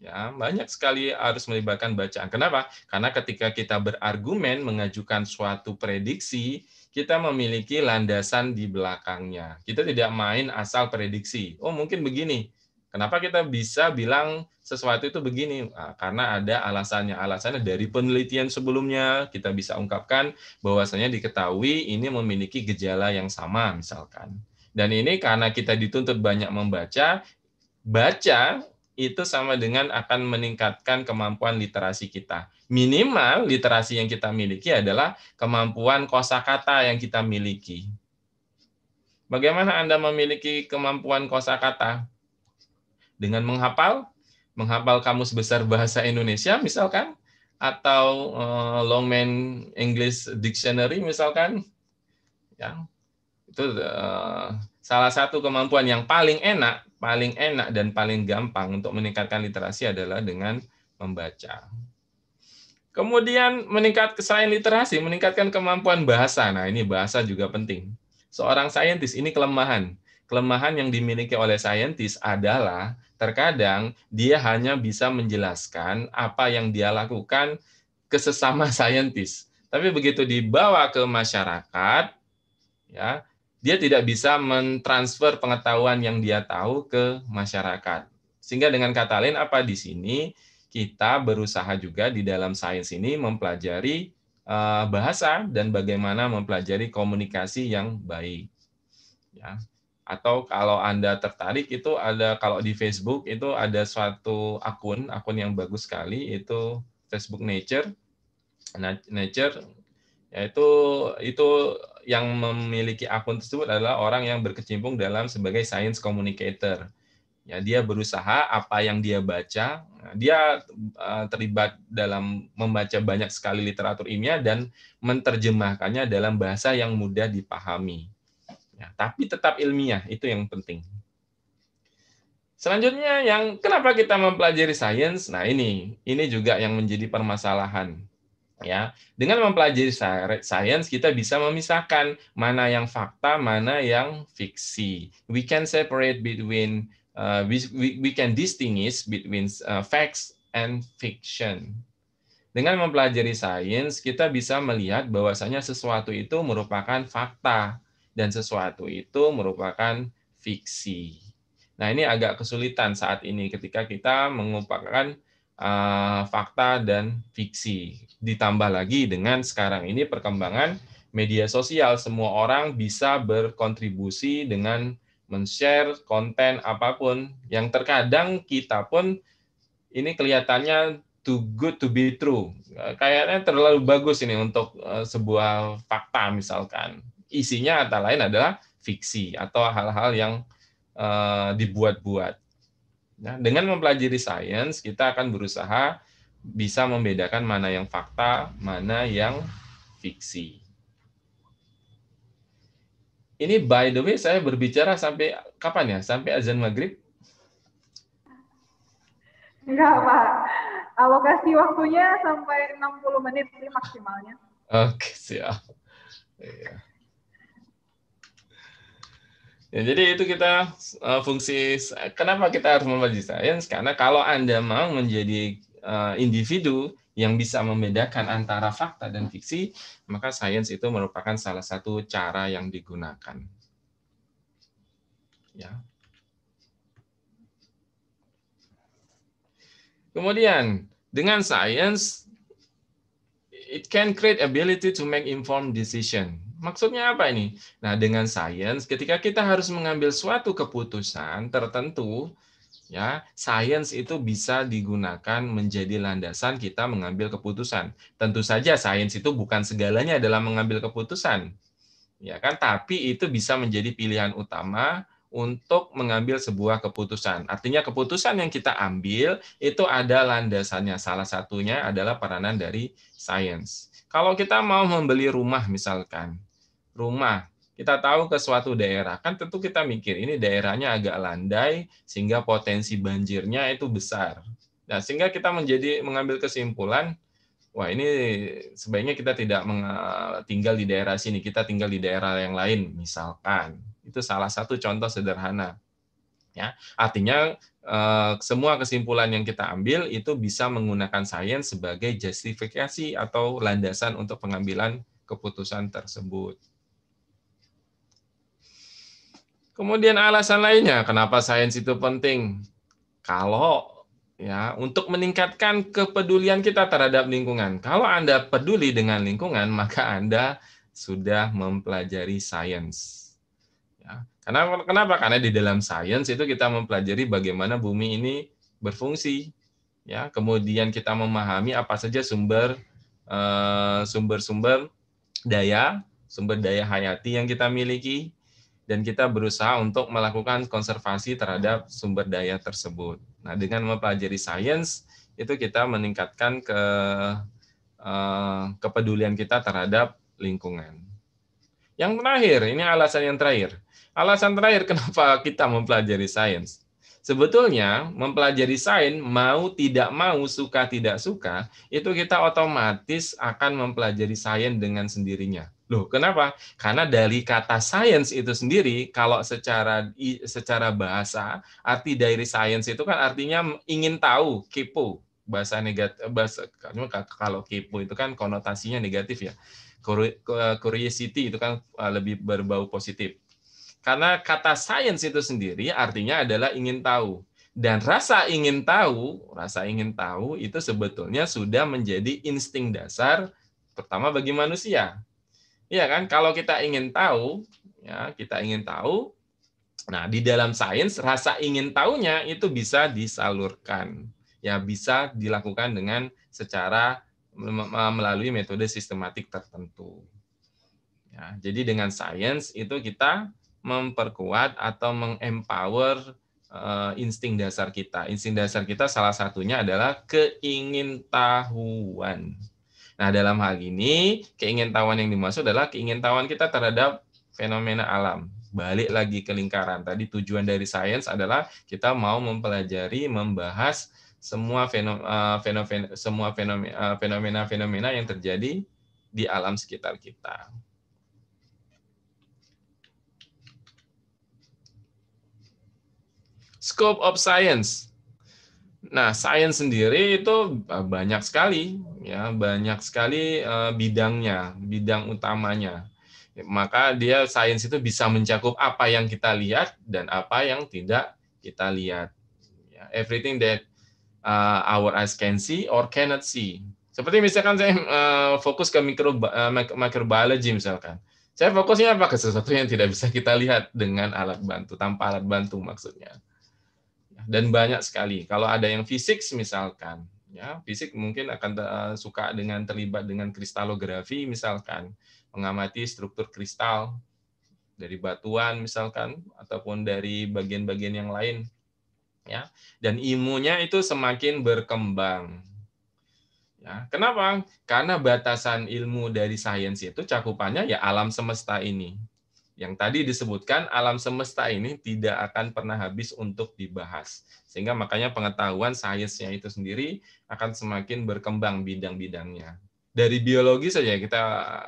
Speaker 3: Ya, banyak sekali harus melibatkan bacaan. Kenapa? Karena ketika kita berargumen mengajukan suatu prediksi, kita memiliki landasan di belakangnya. Kita tidak main asal prediksi. Oh, mungkin begini. Kenapa kita bisa bilang sesuatu itu begini? Nah, karena ada alasannya. Alasannya dari penelitian sebelumnya kita bisa ungkapkan bahwasanya diketahui ini memiliki gejala yang sama misalkan. Dan ini karena kita dituntut banyak membaca, baca itu sama dengan akan meningkatkan kemampuan literasi kita. Minimal literasi yang kita miliki adalah kemampuan kosakata yang kita miliki. Bagaimana Anda memiliki kemampuan kosakata? Dengan menghafal, menghafal kamus besar bahasa Indonesia misalkan atau uh, eh, Longman English Dictionary misalkan ya. Itu uh, salah satu kemampuan yang paling enak, paling enak dan paling gampang untuk meningkatkan literasi adalah dengan membaca. Kemudian meningkat selain literasi, meningkatkan kemampuan bahasa. Nah, ini bahasa juga penting. Seorang saintis ini kelemahan. Kelemahan yang dimiliki oleh saintis adalah terkadang dia hanya bisa menjelaskan apa yang dia lakukan ke sesama *laughs* saintis. Tapi begitu dibawa ke masyarakat, ya, dia tidak bisa mentransfer pengetahuan yang dia tahu ke masyarakat. Sehingga dengan kata lain apa di sini kita berusaha juga di dalam sains ini mempelajari eh, bahasa dan bagaimana mempelajari komunikasi yang baik. Ya. Atau kalau Anda tertarik itu ada kalau di Facebook itu ada suatu akun, akun yang bagus sekali itu Facebook Nature. Nature yaitu itu yang memiliki akun tersebut adalah orang yang berkecimpung dalam sebagai science communicator. Ya, dia berusaha apa yang dia baca, nah, dia eh, terlibat dalam membaca banyak sekali literatur ilmiah dan menerjemahkannya dalam bahasa yang mudah dipahami. Ya, tapi tetap ilmiah, itu yang penting. Selanjutnya yang kenapa kita mempelajari sains? Nah, ini ini juga yang menjadi permasalahan ya dengan mempelajari sains kita bisa memisahkan mana yang fakta mana yang fiksi we can separate between uh, we, we, we can distinguish between uh, facts and fiction dengan mempelajari sains kita bisa melihat bahwasanya sesuatu itu merupakan fakta dan sesuatu itu merupakan fiksi nah ini agak kesulitan saat ini ketika kita mengumpulkan uh, fakta dan fiksi ditambah lagi dengan sekarang ini perkembangan media sosial semua orang bisa berkontribusi dengan men-share konten apapun yang terkadang kita pun ini kelihatannya too good to be true. Kayaknya terlalu bagus ini untuk eh, sebuah fakta misalkan. Isinya atau lain adalah fiksi atau hal-hal yang eh, dibuat-buat. Nah, dengan mempelajari sains, kita akan berusaha bisa membedakan mana yang fakta, mana yang fiksi. Ini by the way saya berbicara sampai kapan ya? Sampai azan maghrib?
Speaker 2: Enggak, Pak. Alokasi waktunya sampai 60 menit sih maksimalnya.
Speaker 3: Oke, siap. Iya. Ya, jadi itu kita uh, fungsi. Kenapa kita harus membaca sains? Karena kalau Anda mau menjadi Eh, individu yang bisa membedakan antara fakta dan fiksi, maka sains itu merupakan salah satu cara yang digunakan. Ya. Kemudian, dengan sains it can create ability to make informed decision. Maksudnya apa ini? Nah, dengan sains ketika kita harus mengambil suatu keputusan tertentu, ya sains itu bisa digunakan menjadi landasan kita mengambil keputusan. Tentu saja sains itu bukan segalanya dalam mengambil keputusan. Ya kan, tapi itu bisa menjadi pilihan utama untuk mengambil sebuah keputusan. Artinya keputusan yang kita ambil itu ada landasannya. Salah satunya adalah peranan dari sains. Kalau kita mau membeli rumah misalkan, rumah kita tahu ke suatu daerah, kan tentu kita mikir ini daerahnya agak landai sehingga potensi banjirnya itu besar. Nah, sehingga kita menjadi mengambil kesimpulan, wah ini sebaiknya kita tidak tinggal di daerah sini, kita tinggal di daerah yang lain misalkan. Itu salah satu contoh sederhana. Ya, artinya eh, semua kesimpulan yang kita ambil itu bisa menggunakan sains sebagai justifikasi atau landasan untuk pengambilan keputusan tersebut. Kemudian alasan lainnya kenapa sains itu penting? Kalau ya untuk meningkatkan kepedulian kita terhadap lingkungan. Kalau Anda peduli dengan lingkungan, *laughs* maka Anda sudah mempelajari sains. Ya. Karena kenapa? Karena di dalam sains itu kita mempelajari bagaimana bumi ini berfungsi. Ya, kemudian kita memahami apa saja sumber eh, sumber-sumber eh, -sumber daya, sumber daya hayati yang kita miliki, dan kita berusaha untuk melakukan konservasi terhadap sumber daya tersebut. Nah, dengan mempelajari sains itu kita meningkatkan ke eh, kepedulian kita terhadap lingkungan. Yang terakhir, ini alasan yang terakhir. Alasan terakhir *laughs* kenapa kita mempelajari sains. Sebetulnya mempelajari sains mau tidak mau suka tidak suka itu kita otomatis akan mempelajari sains dengan sendirinya Loh, kenapa? Karena dari kata science itu sendiri, kalau secara secara bahasa, arti dari science itu kan artinya ingin tahu, kepo. Bahasa negatif, eh, bahasa, kalau kepo itu kan konotasinya negatif ya. Curiosity itu kan eh, lebih berbau positif. Karena kata science itu sendiri artinya adalah ingin tahu. Dan rasa ingin tahu, rasa ingin tahu itu sebetulnya sudah menjadi insting dasar pertama bagi manusia Iya kan? Kalau kita ingin tahu, ya kita ingin tahu. Nah, di dalam sains rasa ingin tahunya itu bisa disalurkan. Ya, bisa dilakukan dengan secara melalui metode sistematik tertentu. Ya, jadi dengan sains itu kita memperkuat atau mengempower uh, insting dasar kita. Insting dasar kita salah satunya adalah keingintahuan. Nah, dalam hal ini keingintahuan yang dimaksud adalah keingintahuan kita terhadap fenomena alam. Balik lagi ke lingkaran. Tadi tujuan dari sains adalah kita mau mempelajari, membahas semua fenomena, fenomena fenomena fenomena yang terjadi di alam sekitar kita. Scope of science Nah, sains sendiri itu e, banyak sekali, ya banyak sekali e, bidangnya, bidang utamanya. Maka dia sains itu bisa mencakup apa yang kita lihat dan apa yang tidak kita lihat. Ya, everything that e, our eyes can see or cannot see. Seperti misalkan saya fokus ke mikro uh, microbiology misalkan. Saya fokusnya apa ke sesuatu yang tidak bisa kita lihat dengan alat bantu, tanpa alat bantu maksudnya dan banyak sekali. Kalau ada yang fisik misalkan, ya fisik mungkin akan eh, suka dengan terlibat dengan kristalografi misalkan, mengamati struktur kristal dari batuan misalkan ataupun dari bagian-bagian yang lain ya dan imunnya itu semakin berkembang ya kenapa karena batasan ilmu dari sains itu cakupannya ya alam semesta ini yang tadi disebutkan alam semesta ini tidak akan pernah habis untuk dibahas. Sehingga makanya pengetahuan sainsnya itu sendiri akan semakin berkembang bidang-bidangnya. Dari biologi saja kita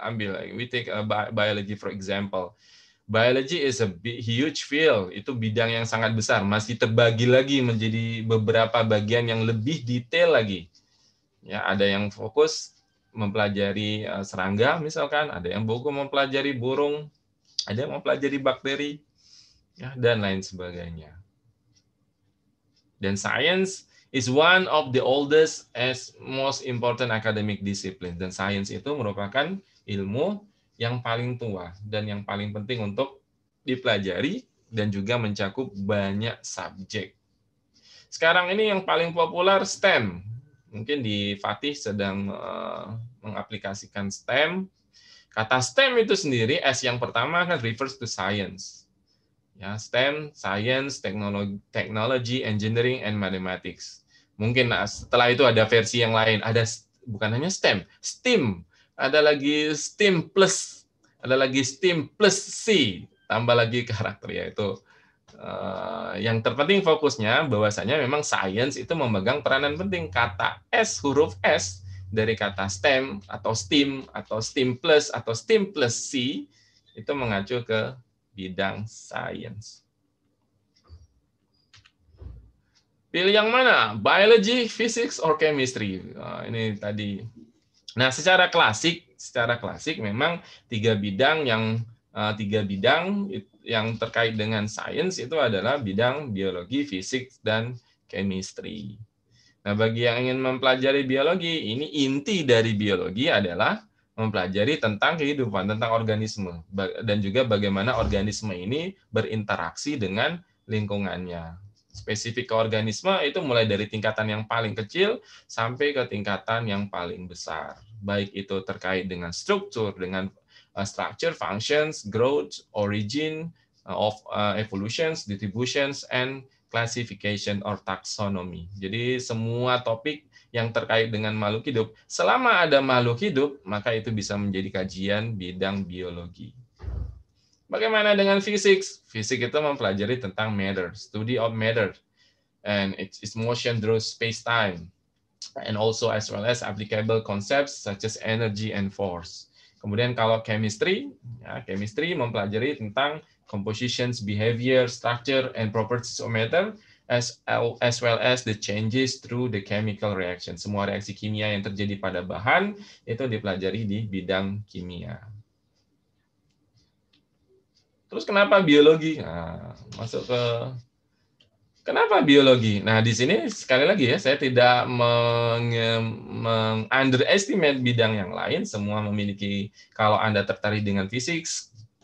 Speaker 3: ambil, we take biology for example. Biology is a huge field, itu bidang yang sangat besar, masih terbagi lagi menjadi beberapa bagian yang lebih detail lagi. Ya, ada yang fokus mempelajari eh, serangga misalkan, ada yang buku mempelajari burung, ada yang mempelajari bakteri ya, dan lain sebagainya. Dan science is one of the oldest as most important academic discipline. Dan science itu merupakan ilmu yang paling tua dan yang paling penting untuk dipelajari dan juga mencakup banyak subjek. Sekarang ini yang paling populer STEM. Mungkin di Fatih sedang eh, mengaplikasikan STEM Kata STEM itu sendiri, S yang pertama kan refers to science. Ya, STEM, science, technology, technology, engineering, and mathematics. Mungkin nah, setelah itu ada versi yang lain. Ada bukan hanya STEM, STEM, Ada lagi STEAM plus, ada lagi STEAM plus C. Tambah lagi karakter yaitu Uh, yang terpenting fokusnya bahwasanya memang science itu memegang peranan penting kata S huruf S dari kata STEM atau STEAM atau STEAM plus atau STEAM plus C itu mengacu ke bidang sains. Pilih yang mana? Biology, physics, or chemistry? Oh, ini tadi. Nah, secara klasik, secara klasik memang tiga bidang yang ah, tiga bidang yang terkait dengan sains itu adalah bidang biologi, fisik, dan chemistry. Nah, bagi yang ingin mempelajari biologi, ini inti dari biologi adalah mempelajari tentang kehidupan, tentang organisme, dan juga bagaimana organisme ini berinteraksi dengan lingkungannya. Spesifik ke organisme itu mulai dari tingkatan yang paling kecil sampai ke tingkatan yang paling besar. Baik itu terkait dengan struktur, dengan eh, structure, functions, growth, origin, eh, of eh, evolutions, distributions, and classification or taxonomy. Jadi semua topik yang terkait dengan makhluk hidup, selama ada makhluk hidup, maka itu bisa menjadi kajian bidang biologi. Bagaimana dengan fisik? Fisik itu mempelajari tentang matter, study of matter, and its, motion through space-time, and also as well as applicable concepts such as energy and force. Kemudian kalau chemistry, ya, chemistry mempelajari tentang compositions, behavior, structure, and properties of matter, as, as well as the changes through the chemical reaction. Semua reaksi kimia yang terjadi pada bahan itu dipelajari di bidang kimia. Terus kenapa biologi? Nah, masuk ke kenapa biologi? Nah, di sini sekali lagi ya, saya tidak meng, meng underestimate bidang yang lain. Semua memiliki kalau Anda tertarik dengan fisik,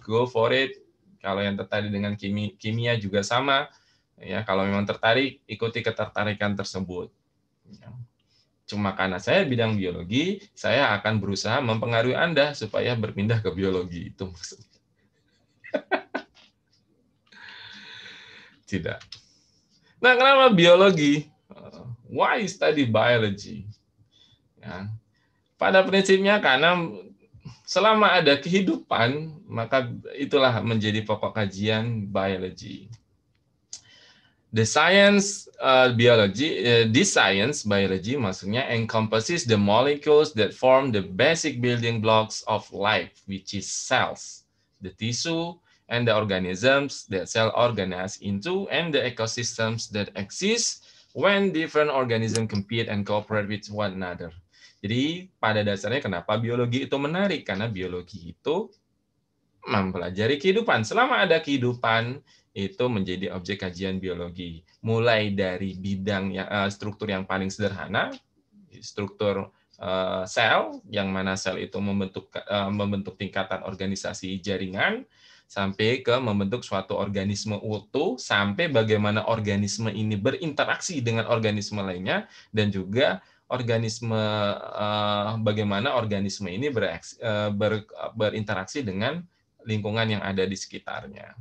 Speaker 3: go for it. Kalau yang tertarik dengan kimia, juga sama. Ya, kalau memang tertarik, ikuti ketertarikan tersebut. Ya. Cuma karena saya bidang biologi, saya akan berusaha mempengaruhi Anda supaya berpindah ke biologi. Itu maksudnya. *laughs* Tidak. Nah, kenapa biologi? Why study biology? Ya. Pada prinsipnya karena selama ada kehidupan, maka itulah menjadi pokok kajian biologi. The science uh, biology, uh, this science biology maksudnya encompasses the molecules that form the basic building blocks of life, which is cells, the tissue, and the organisms that cell organize into, and the ecosystems that exist when different organisms compete and cooperate with one another. Jadi pada dasarnya kenapa biologi itu menarik? Karena biologi itu mempelajari kehidupan. Selama ada kehidupan, itu menjadi objek kajian biologi. Mulai dari bidang yang, eh, struktur yang paling sederhana, struktur eh, sel, yang mana sel itu membentuk eh, membentuk tingkatan organisasi jaringan, sampai ke membentuk suatu organisme utuh, sampai bagaimana organisme ini berinteraksi dengan organisme lainnya, dan juga organisme uh, bagaimana organisme ini bereaksi, uh, ber, berinteraksi dengan lingkungan yang ada di sekitarnya.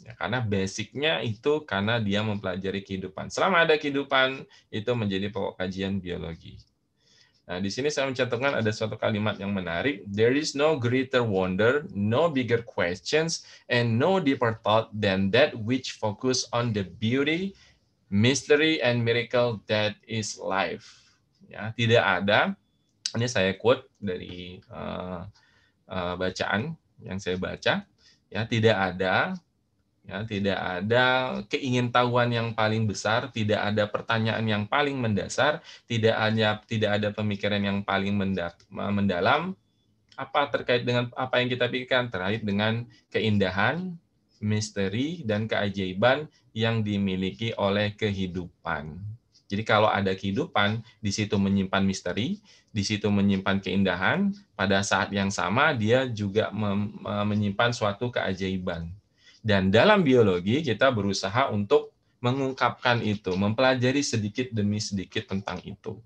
Speaker 3: Ya, karena basicnya itu karena dia mempelajari kehidupan. Selama ada kehidupan itu menjadi pokok kajian biologi. Nah, di sini saya mencantumkan ada suatu kalimat yang menarik. There is no greater wonder, no bigger questions, and no deeper thought than that which focus on the beauty, mystery, and miracle that is life ya tidak ada ini saya quote dari uh, uh, bacaan yang saya baca ya tidak ada ya tidak ada keingintahuan yang paling besar tidak ada pertanyaan yang paling mendasar tidak hanya tidak ada pemikiran yang paling mendalam apa terkait dengan apa yang kita pikirkan terkait dengan keindahan misteri dan keajaiban yang dimiliki oleh kehidupan jadi kalau ada kehidupan, di situ menyimpan misteri, di situ menyimpan keindahan, pada saat yang sama dia juga menyimpan suatu keajaiban. Dan dalam biologi kita berusaha untuk mengungkapkan itu, mempelajari sedikit demi sedikit tentang itu.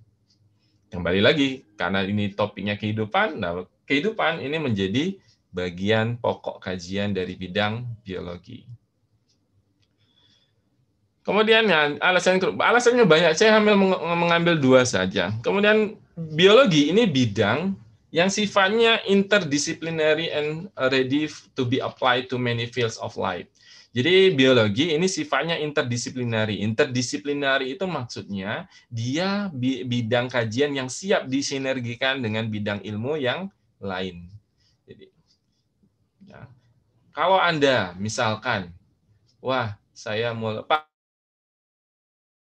Speaker 3: Kembali lagi, karena ini topiknya kehidupan, nah kehidupan ini menjadi bagian pokok kajian dari bidang biologi. Kemudian ya, alasan alasannya banyak. Saya hamil mengambil dua saja. Kemudian biologi ini bidang yang sifatnya interdisciplinary and ready to be applied to many fields of life. Jadi biologi ini sifatnya interdisciplinary. Interdisciplinary itu maksudnya dia bidang kajian yang siap disinergikan dengan bidang ilmu yang lain. Jadi ya. kalau Anda misalkan wah saya mau Pak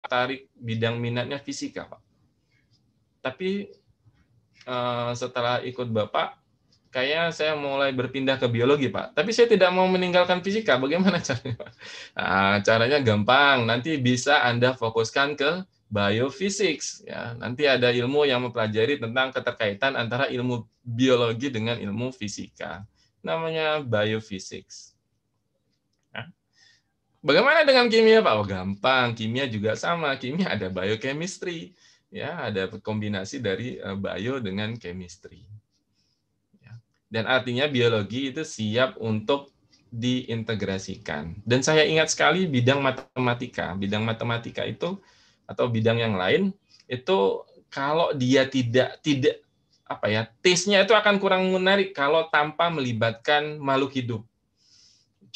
Speaker 3: tertarik bidang minatnya fisika pak tapi uh, setelah ikut bapak kayaknya saya mulai berpindah ke biologi pak tapi saya tidak mau meninggalkan fisika bagaimana *laughs* caranya pak nah, caranya gampang nanti bisa anda fokuskan ke biophysics ya nanti ada ilmu yang mempelajari tentang keterkaitan antara ilmu biologi dengan ilmu fisika namanya biophysics Bagaimana dengan kimia, Pak? Oh, gampang. Kimia juga sama. Kimia ada biochemistry, ya, ada kombinasi dari eh, bio dengan chemistry. Ya. Dan artinya biologi itu siap untuk diintegrasikan. Dan saya ingat sekali bidang matematika. Bidang matematika itu atau bidang yang lain itu kalau dia tidak tidak apa ya, tesnya itu akan kurang menarik kalau tanpa melibatkan makhluk hidup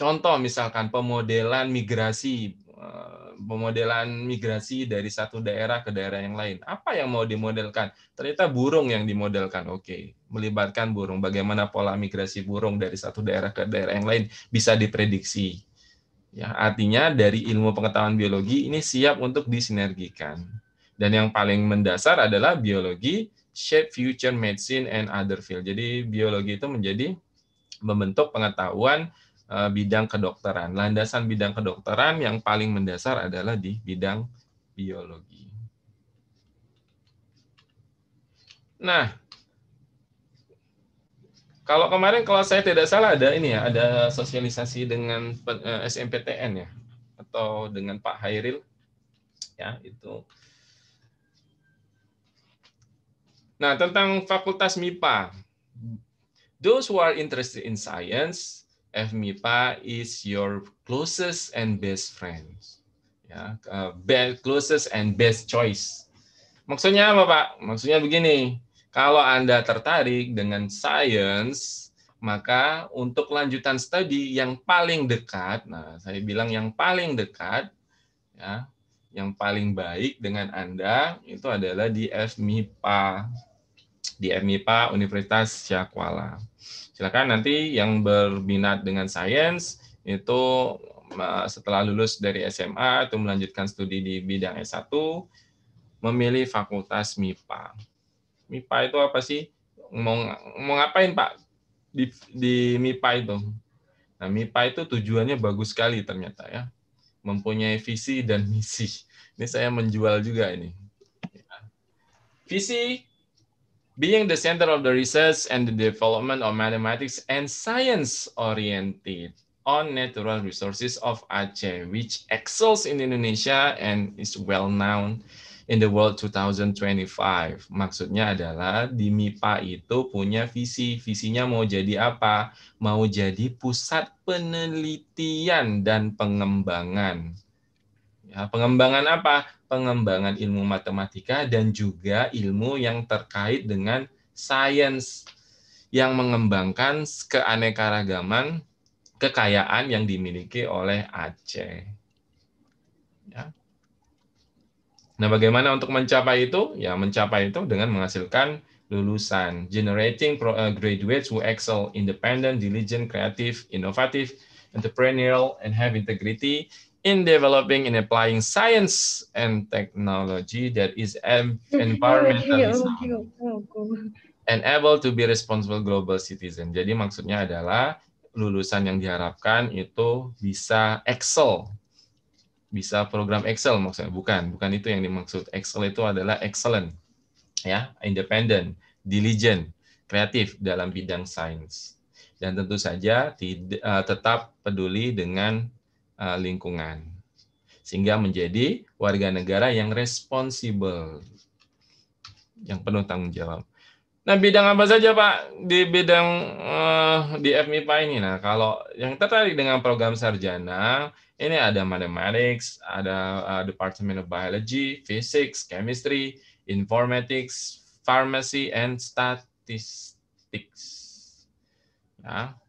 Speaker 3: Contoh misalkan pemodelan migrasi, eh, pemodelan migrasi dari satu daerah ke daerah yang lain. Apa yang mau dimodelkan? Ternyata burung yang dimodelkan. Oke, melibatkan burung. Bagaimana pola migrasi burung dari satu daerah ke daerah yang lain bisa diprediksi. Ya, artinya dari ilmu pengetahuan biologi ini siap untuk disinergikan. Dan yang paling mendasar adalah biologi shape future medicine and other field. Jadi biologi itu menjadi membentuk pengetahuan Eh, bidang kedokteran. Landasan bidang kedokteran yang paling mendasar adalah di bidang biologi. Nah, kalau kemarin kalau saya tidak salah ada ini ya, ada sosialisasi dengan eh, SMPTN ya atau dengan Pak Hairil ya itu. Nah, tentang Fakultas MIPA. Those who are interested in science FMIPA is your closest and best friends. Ya, uh, best, closest and best choice. Maksudnya apa, Pak? Maksudnya begini, kalau Anda tertarik dengan science, maka untuk lanjutan studi yang paling dekat, nah saya bilang yang paling dekat, ya, yang paling baik dengan Anda itu adalah di FMIPA, di FMIPA Universitas Syakwala. Silakan nanti yang berminat dengan sains itu setelah lulus dari SMA itu melanjutkan studi di bidang S1 memilih fakultas MIPA. MIPA itu apa sih?
Speaker 2: Mau, mau
Speaker 3: ngapain Pak di, di MIPA itu? Nah, MIPA itu tujuannya bagus sekali ternyata ya. Mempunyai visi dan misi. Ini saya menjual juga ini. Ya. Visi being the center of the research and the development of mathematics and science oriented on natural resources of Aceh, which excels in Indonesia and is well known in the world 2025. Maksudnya adalah di MIPA itu punya visi, visinya mau jadi apa? Mau jadi pusat penelitian dan pengembangan. Ya, pengembangan apa? pengembangan ilmu matematika dan juga ilmu yang terkait dengan sains yang mengembangkan keanekaragaman kekayaan yang dimiliki oleh Aceh. Ya. Nah, bagaimana untuk mencapai itu? Ya, mencapai itu dengan menghasilkan lulusan generating eh, graduates who excel independent, diligent, creative, innovative, entrepreneurial, and have integrity in developing and applying science and technology that is mm-hmm. environmentally ya ya and able to be responsible global citizen. Jadi maksudnya adalah lulusan yang diharapkan itu bisa excel bisa program excel maksudnya bukan bukan itu yang dimaksud excel itu adalah excellent ya independent diligent kreatif dalam bidang sains dan tentu saja tidak, eh, tetap peduli dengan uh, lingkungan sehingga menjadi warga negara yang responsibel yang penuh tanggung jawab. Nah, bidang apa saja Pak di bidang uh, di FMIPA ini? Nah, kalau yang tertarik dengan program sarjana, ini ada mathematics, ada uh, Department of Biology, Physics, Chemistry, Informatics, Pharmacy, and Statistics. Nah,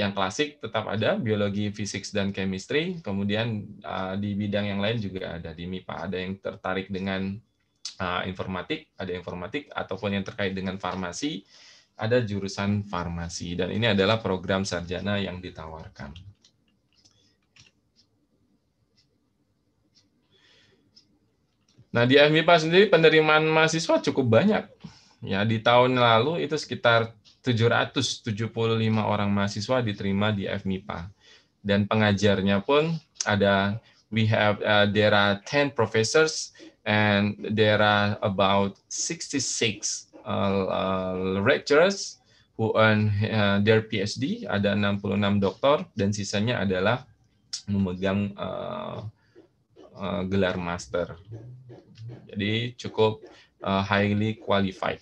Speaker 3: yang klasik tetap ada biologi, fisik dan chemistry. Kemudian uh, di bidang yang lain juga ada di MIPA ada yang tertarik dengan uh, informatik, ada informatik ataupun yang terkait dengan farmasi, ada jurusan farmasi dan ini adalah program sarjana yang ditawarkan. Nah, di MIPA sendiri penerimaan mahasiswa cukup banyak. Ya, di tahun lalu itu sekitar 775 orang mahasiswa diterima di FMIPA. Dan pengajarnya pun ada we have uh, there are 10 professors and there are about 66 uh, uh, lecturers who earn uh, their PhD, ada 66 doktor dan sisanya adalah memegang uh, uh, gelar master. Jadi cukup uh, highly qualified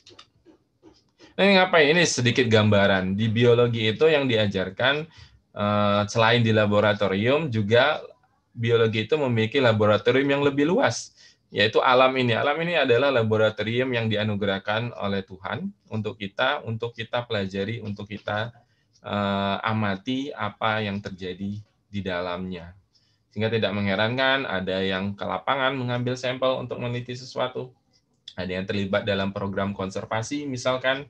Speaker 3: ini apa? Ini sedikit gambaran. Di biologi itu yang diajarkan eh, selain di laboratorium juga biologi itu memiliki laboratorium yang lebih luas, yaitu alam ini. Alam ini adalah laboratorium yang dianugerahkan oleh Tuhan untuk kita, untuk kita pelajari, untuk kita uh, amati apa yang terjadi di dalamnya. Sehingga tidak mengherankan ada yang ke lapangan mengambil sampel untuk meneliti sesuatu, ada yang terlibat dalam program konservasi misalkan,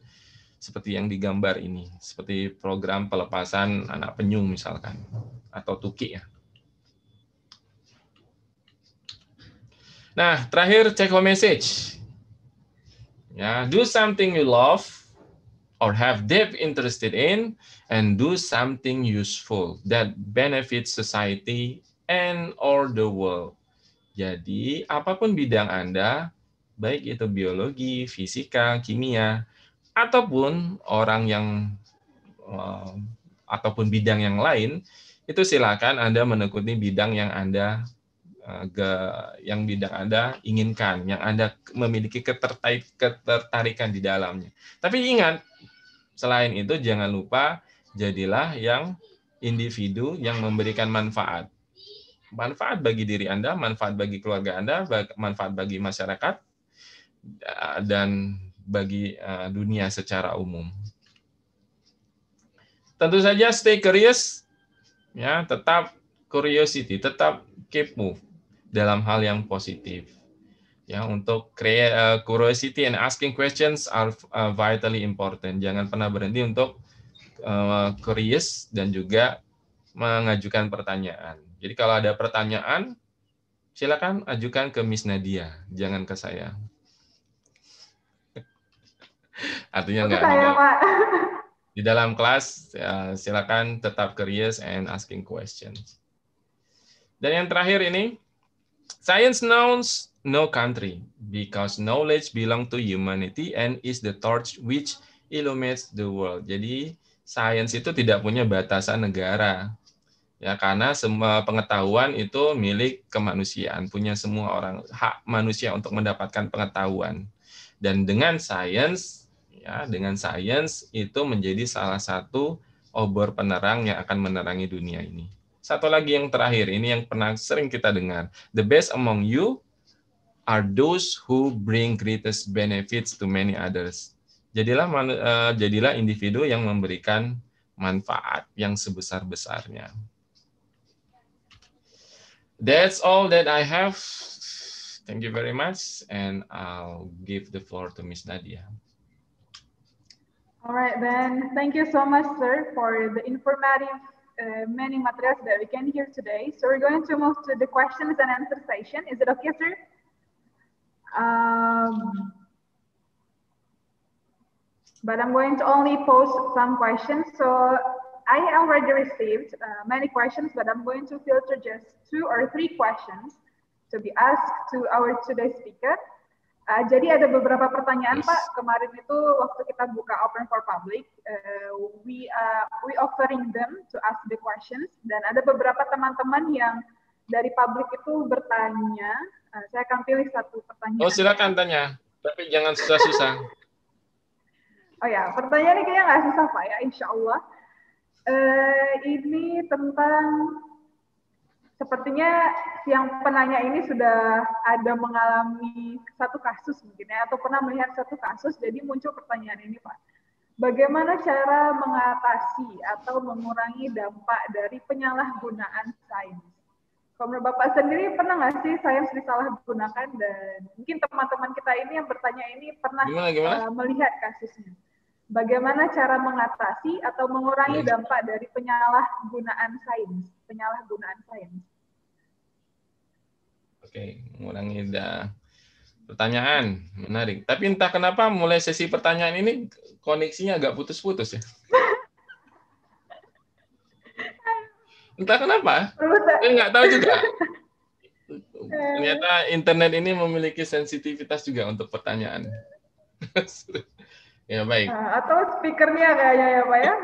Speaker 3: seperti yang digambar ini, seperti program pelepasan anak penyu misalkan, atau tuki ya. Nah, terakhir check home message. Ya, do something you love or have deep interested in and do something useful that benefits society and or the world. Jadi, apapun bidang Anda, baik itu biologi, fisika, kimia, ataupun orang yang eh, ataupun bidang yang lain itu silakan Anda menekuni bidang yang Anda ke eh, yang bidang Anda inginkan, yang Anda memiliki ketertarik, ketertarikan di dalamnya. Tapi ingat, selain itu jangan lupa jadilah yang individu yang memberikan manfaat. Manfaat bagi diri Anda, manfaat bagi keluarga Anda, manfaat bagi masyarakat, dan bagi uh, dunia secara umum. Tentu saja stay curious, ya tetap curiosity, tetap keep move dalam hal yang positif. Ya untuk create uh, curiosity and asking questions are uh, vitally important. Jangan pernah berhenti untuk uh, curious dan juga mengajukan pertanyaan. Jadi kalau ada pertanyaan, silakan ajukan ke Miss Nadia, jangan ke saya. Artinya nggak ada. Di dalam kelas ya, silakan tetap curious and asking questions. Dan yang terakhir ini, science knows no country because knowledge belong to humanity and is the torch which illuminates the world. Jadi science itu tidak punya batasan negara. Ya, karena semua pengetahuan itu milik kemanusiaan, punya semua orang hak manusia untuk mendapatkan pengetahuan. Dan dengan science ya dengan sains itu menjadi salah satu obor penerang yang akan menerangi dunia ini. Satu lagi yang terakhir ini yang pernah sering kita dengar, the best among you are those who bring greatest benefits to many others. Jadilah eh, jadilah individu yang memberikan manfaat yang sebesar-besarnya. That's all that I have. Thank you very much and I'll give the floor to Miss Nadia.
Speaker 2: All right, then thank you so much, sir, for the informative uh, many materials that we can hear today. So we're going to move to the questions and answer session. Is it okay, sir? Um, but I'm going to only post some questions. So I already received uh, many questions, but I'm going to filter just two or three questions to be asked to our today's speaker. Uh, jadi ada beberapa pertanyaan yes. Pak kemarin itu waktu kita buka open for public, uh, we uh, we offering them to ask the questions dan ada beberapa teman-teman yang dari publik itu bertanya. Uh, saya akan pilih satu pertanyaan. Oh
Speaker 3: silakan tanya, tapi jangan susah-susah.
Speaker 2: *laughs* oh ya, pertanyaannya kayaknya nggak susah Pak ya, Insya Allah. Uh, ini tentang Sepertinya yang penanya ini sudah ada mengalami satu kasus mungkin ya, atau pernah melihat satu kasus, jadi muncul pertanyaan ini Pak. Bagaimana cara mengatasi atau mengurangi dampak dari penyalahgunaan sains? Kalau menurut Bapak sendiri pernah nggak sih sains disalahgunakan dan mungkin teman-teman kita ini yang bertanya ini pernah gimana, gimana? Uh, melihat kasusnya? Bagaimana cara mengatasi atau mengurangi dampak dari penyalahgunaan sains? Penyalahgunaan sains.
Speaker 3: Oke, mengurangi Pertanyaan, menarik. Tapi entah kenapa mulai sesi pertanyaan ini koneksinya agak putus-putus ya. Entah kenapa, saya nggak tahu juga. Eh. Ternyata internet ini memiliki sensitivitas juga untuk pertanyaan. *laughs* ya baik.
Speaker 2: Ah, atau speakernya kayaknya ya Pak ya.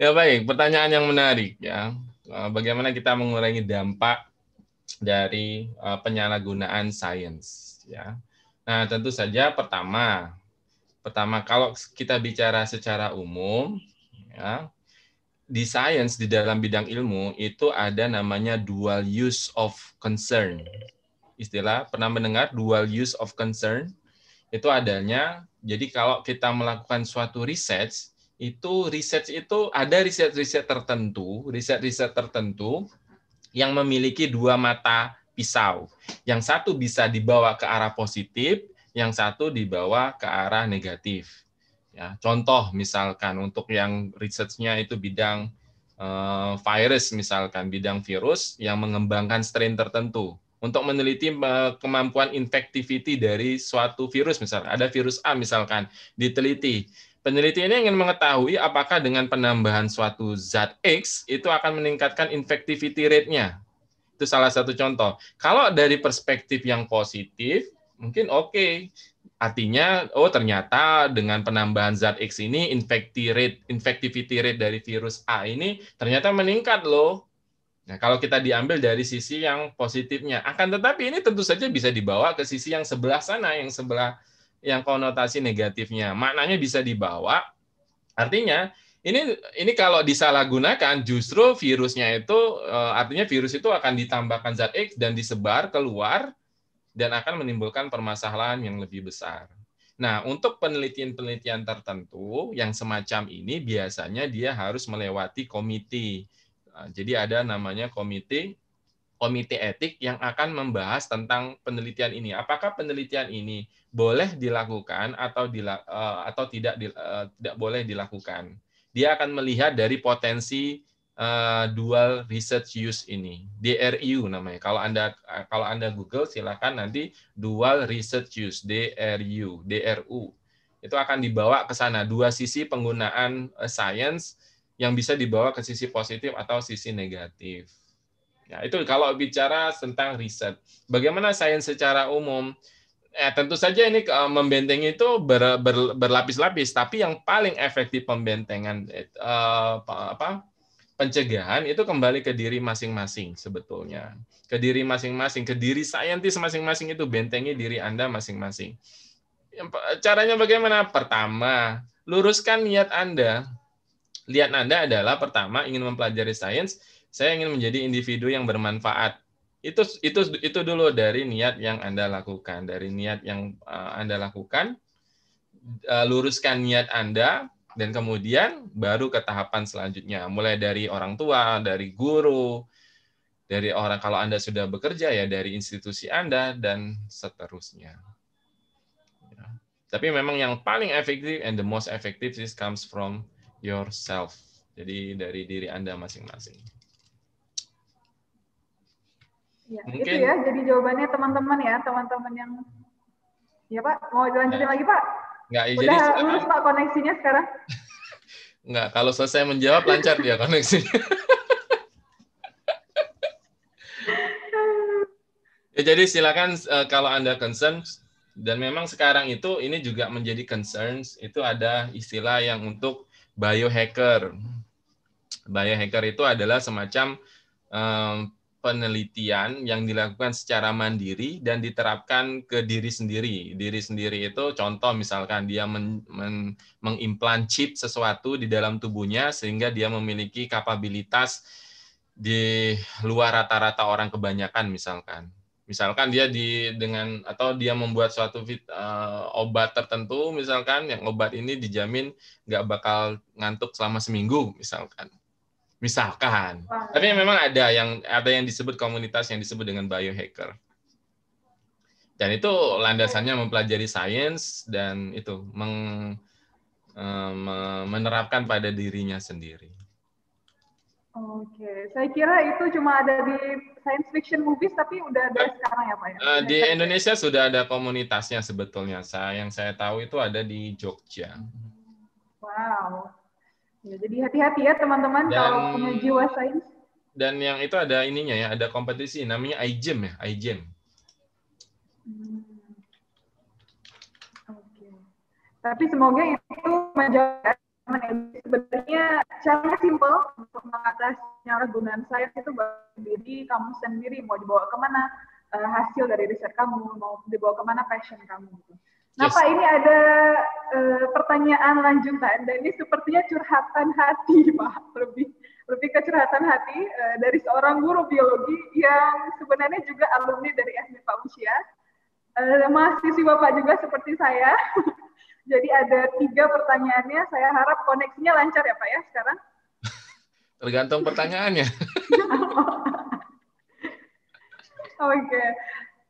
Speaker 3: ya baik, pertanyaan yang menarik ya. Ah, bagaimana kita mengurangi dampak dari uh, penyalahgunaan sains ya. Nah, tentu saja pertama pertama kalau kita bicara secara umum ya di sains di dalam bidang ilmu itu ada namanya dual use of concern. Istilah pernah mendengar dual use of concern? Itu adanya jadi kalau kita melakukan suatu riset itu riset itu ada riset-riset tertentu, riset-riset tertentu yang memiliki dua mata pisau. Yang satu bisa dibawa ke arah positif, yang satu dibawa ke arah negatif. Ya, contoh misalkan untuk yang risetnya itu bidang uh, virus misalkan bidang virus yang mengembangkan strain tertentu untuk meneliti eh, kemampuan infectivity dari suatu virus misalkan ada virus A misalkan diteliti Peneliti ini ingin mengetahui apakah dengan penambahan suatu zat X itu akan meningkatkan infectivity rate-nya. Itu salah satu contoh. Kalau dari perspektif yang positif, mungkin oke. Okay. Artinya, oh ternyata dengan penambahan zat X ini rate, infectivity rate dari virus A ini ternyata meningkat loh. Nah, kalau kita diambil dari sisi yang positifnya, akan tetapi ini tentu saja bisa dibawa ke sisi yang sebelah sana, yang sebelah yang konotasi negatifnya. Maknanya bisa dibawa. Artinya ini ini kalau disalahgunakan justru virusnya itu eh, artinya virus itu akan ditambahkan zat X dan disebar keluar dan akan menimbulkan permasalahan yang lebih besar. Nah, untuk penelitian-penelitian tertentu yang semacam ini biasanya dia harus melewati komite. Nah, jadi ada namanya komite komite etik yang akan membahas tentang penelitian ini. Apakah penelitian ini boleh dilakukan atau eh, atau tidak eh, tidak boleh dilakukan? Dia akan melihat dari potensi eh, dual research use ini, DRU namanya. Kalau Anda kalau Anda Google silakan nanti dual research use DRU, DRU. Itu akan dibawa ke sana dua sisi penggunaan uh, science yang bisa dibawa ke sisi positif atau sisi negatif Ya, itu kalau bicara tentang riset. Bagaimana sains secara umum? Eh, tentu saja ini eh, membentengi itu ber, ber, berlapis-lapis, tapi yang paling efektif pembentengan eh, apa pencegahan itu kembali ke diri masing-masing sebetulnya. Ke diri masing-masing, ke diri saintis masing-masing itu bentengi diri Anda masing-masing. Caranya bagaimana? Pertama, luruskan niat Anda. Lihat Anda adalah pertama ingin mempelajari sains, saya ingin menjadi individu yang bermanfaat itu itu itu dulu dari niat yang anda lakukan dari niat yang uh, anda lakukan uh, luruskan niat anda dan kemudian baru ke tahapan selanjutnya mulai dari orang tua dari guru dari orang kalau anda sudah bekerja ya dari institusi anda dan seterusnya ya. tapi memang yang paling efektif and the most effective is comes from yourself jadi dari diri anda masing-masing Ya, Mungkin... Itu ya,
Speaker 2: jadi jawabannya teman-teman ya, teman-teman yang... Ya Pak, mau dilanjutin ya. lagi Pak?
Speaker 3: Nggak, ya, Udah jadi, lurus
Speaker 2: Pak koneksinya sekarang?
Speaker 3: *laughs* Nggak, kalau selesai menjawab lancar dia koneksinya. *laughs* ya, jadi silakan uh, kalau Anda concern, dan memang sekarang itu ini juga menjadi concerns, itu ada istilah yang untuk biohacker. Biohacker itu adalah semacam um, penelitian yang dilakukan secara mandiri dan diterapkan ke diri sendiri. Diri sendiri itu contoh misalkan dia men, men, mengimplan chip sesuatu di dalam tubuhnya sehingga dia memiliki kapabilitas di luar rata-rata orang kebanyakan misalkan. Misalkan dia di dengan atau dia membuat suatu fit, uh, eh, obat tertentu misalkan yang obat ini dijamin nggak bakal ngantuk selama seminggu misalkan misalkan. Wow. Tapi memang ada yang ada yang disebut komunitas yang disebut dengan biohacker. Dan itu landasannya mempelajari sains dan itu meng, eh, menerapkan pada dirinya sendiri.
Speaker 2: Oke, saya kira itu cuma ada di science fiction movies tapi udah ada iya. sekarang ya Pak ya. Eh, di Indonesia
Speaker 3: sudah ada komunitasnya sebetulnya. Saya yang saya tahu itu ada di Jogja.
Speaker 2: Wow, Ya, jadi hati-hati ya teman-teman kalau punya jiwa sains.
Speaker 3: Dan yang itu ada ininya ya, ada kompetisi namanya iGEM ya, iGEM.
Speaker 2: Hmm. Okay. Tapi semoga itu menjawab ya. sebenarnya cara simpel untuk mengatasi kegunaan sains itu berdiri kamu sendiri mau dibawa kemana uh, hasil dari riset kamu mau dibawa kemana passion kamu gitu. Nah, Pak, ini ada uh, pertanyaan lanjutan dan ini sepertinya curhatan hati, *laughs* Pak. Lebih lebih ke curhatan hati uh, dari seorang guru biologi yang sebenarnya juga alumni dari SMP Pak Usia. Uh, eh, mahasiswa Bapak juga seperti saya. *laughs* Jadi ada tiga pertanyaannya. Saya harap koneksinya lancar ya Pak ya sekarang.
Speaker 3: *laughs* Tergantung pertanyaannya.
Speaker 2: Oke, okay.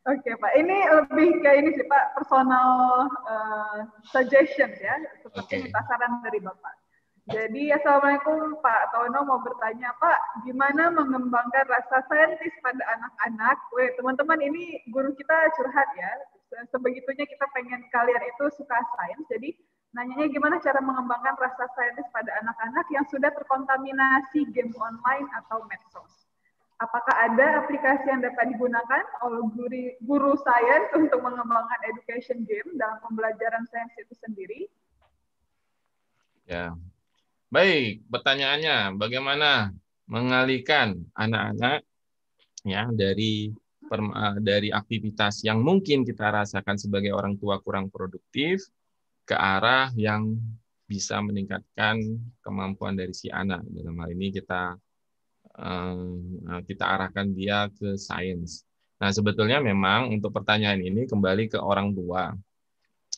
Speaker 2: Oke okay, Pak, ini lebih kayak ini sih Pak personal uh, eh, suggestion ya, seperti okay. saran dari Bapak. Jadi Assalamualaikum Pak Tono mau bertanya Pak, gimana mengembangkan rasa saintis pada anak-anak? Weh teman-teman ini guru kita curhat ya, sebegitunya kita pengen kalian itu suka sains, jadi nanyanya gimana cara mengembangkan rasa saintis pada anak-anak yang sudah terkontaminasi game online atau medsos? apakah ada aplikasi yang dapat digunakan oleh guru, guru sains untuk mengembangkan education game dalam pembelajaran sains itu sendiri?
Speaker 3: Ya, baik. Pertanyaannya, bagaimana mengalihkan anak-anak ya dari eh, dari aktivitas yang mungkin kita rasakan sebagai orang tua kurang produktif ke arah yang bisa meningkatkan kemampuan dari si anak. Dalam hal ini kita Nah, kita arahkan dia ke sains. Nah, sebetulnya memang untuk pertanyaan ini kembali ke orang tua.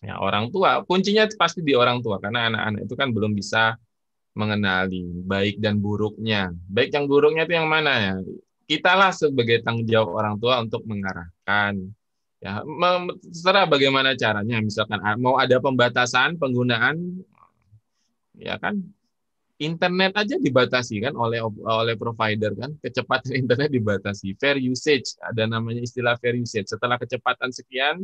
Speaker 3: Ya, orang tua, kuncinya pasti di orang tua karena anak-anak itu kan belum bisa mengenali baik dan buruknya. Baik yang buruknya itu yang mana ya? Kitalah sebagai tanggung jawab orang tua untuk mengarahkan ya terserah bagaimana caranya misalkan mau ada pembatasan penggunaan ya kan internet aja dibatasi kan oleh oleh provider kan kecepatan internet dibatasi fair usage ada namanya istilah fair usage setelah kecepatan sekian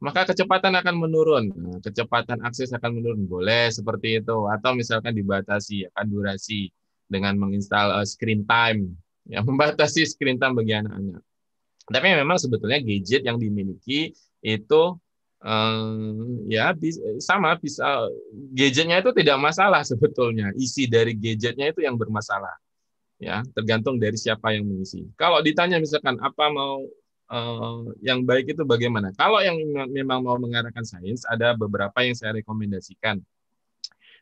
Speaker 3: maka kecepatan akan menurun nah, kecepatan akses akan menurun boleh seperti itu atau misalkan dibatasi akan ya durasi dengan menginstal eh, screen time ya *laughs* membatasi screen time bagi anak-anak tapi memang sebetulnya gadget yang dimiliki itu ya sama bisa gadgetnya itu tidak masalah sebetulnya isi dari gadgetnya itu yang bermasalah ya tergantung dari siapa yang mengisi kalau ditanya misalkan apa mau yang baik itu bagaimana kalau yang memang mau mengarahkan sains ada beberapa yang saya rekomendasikan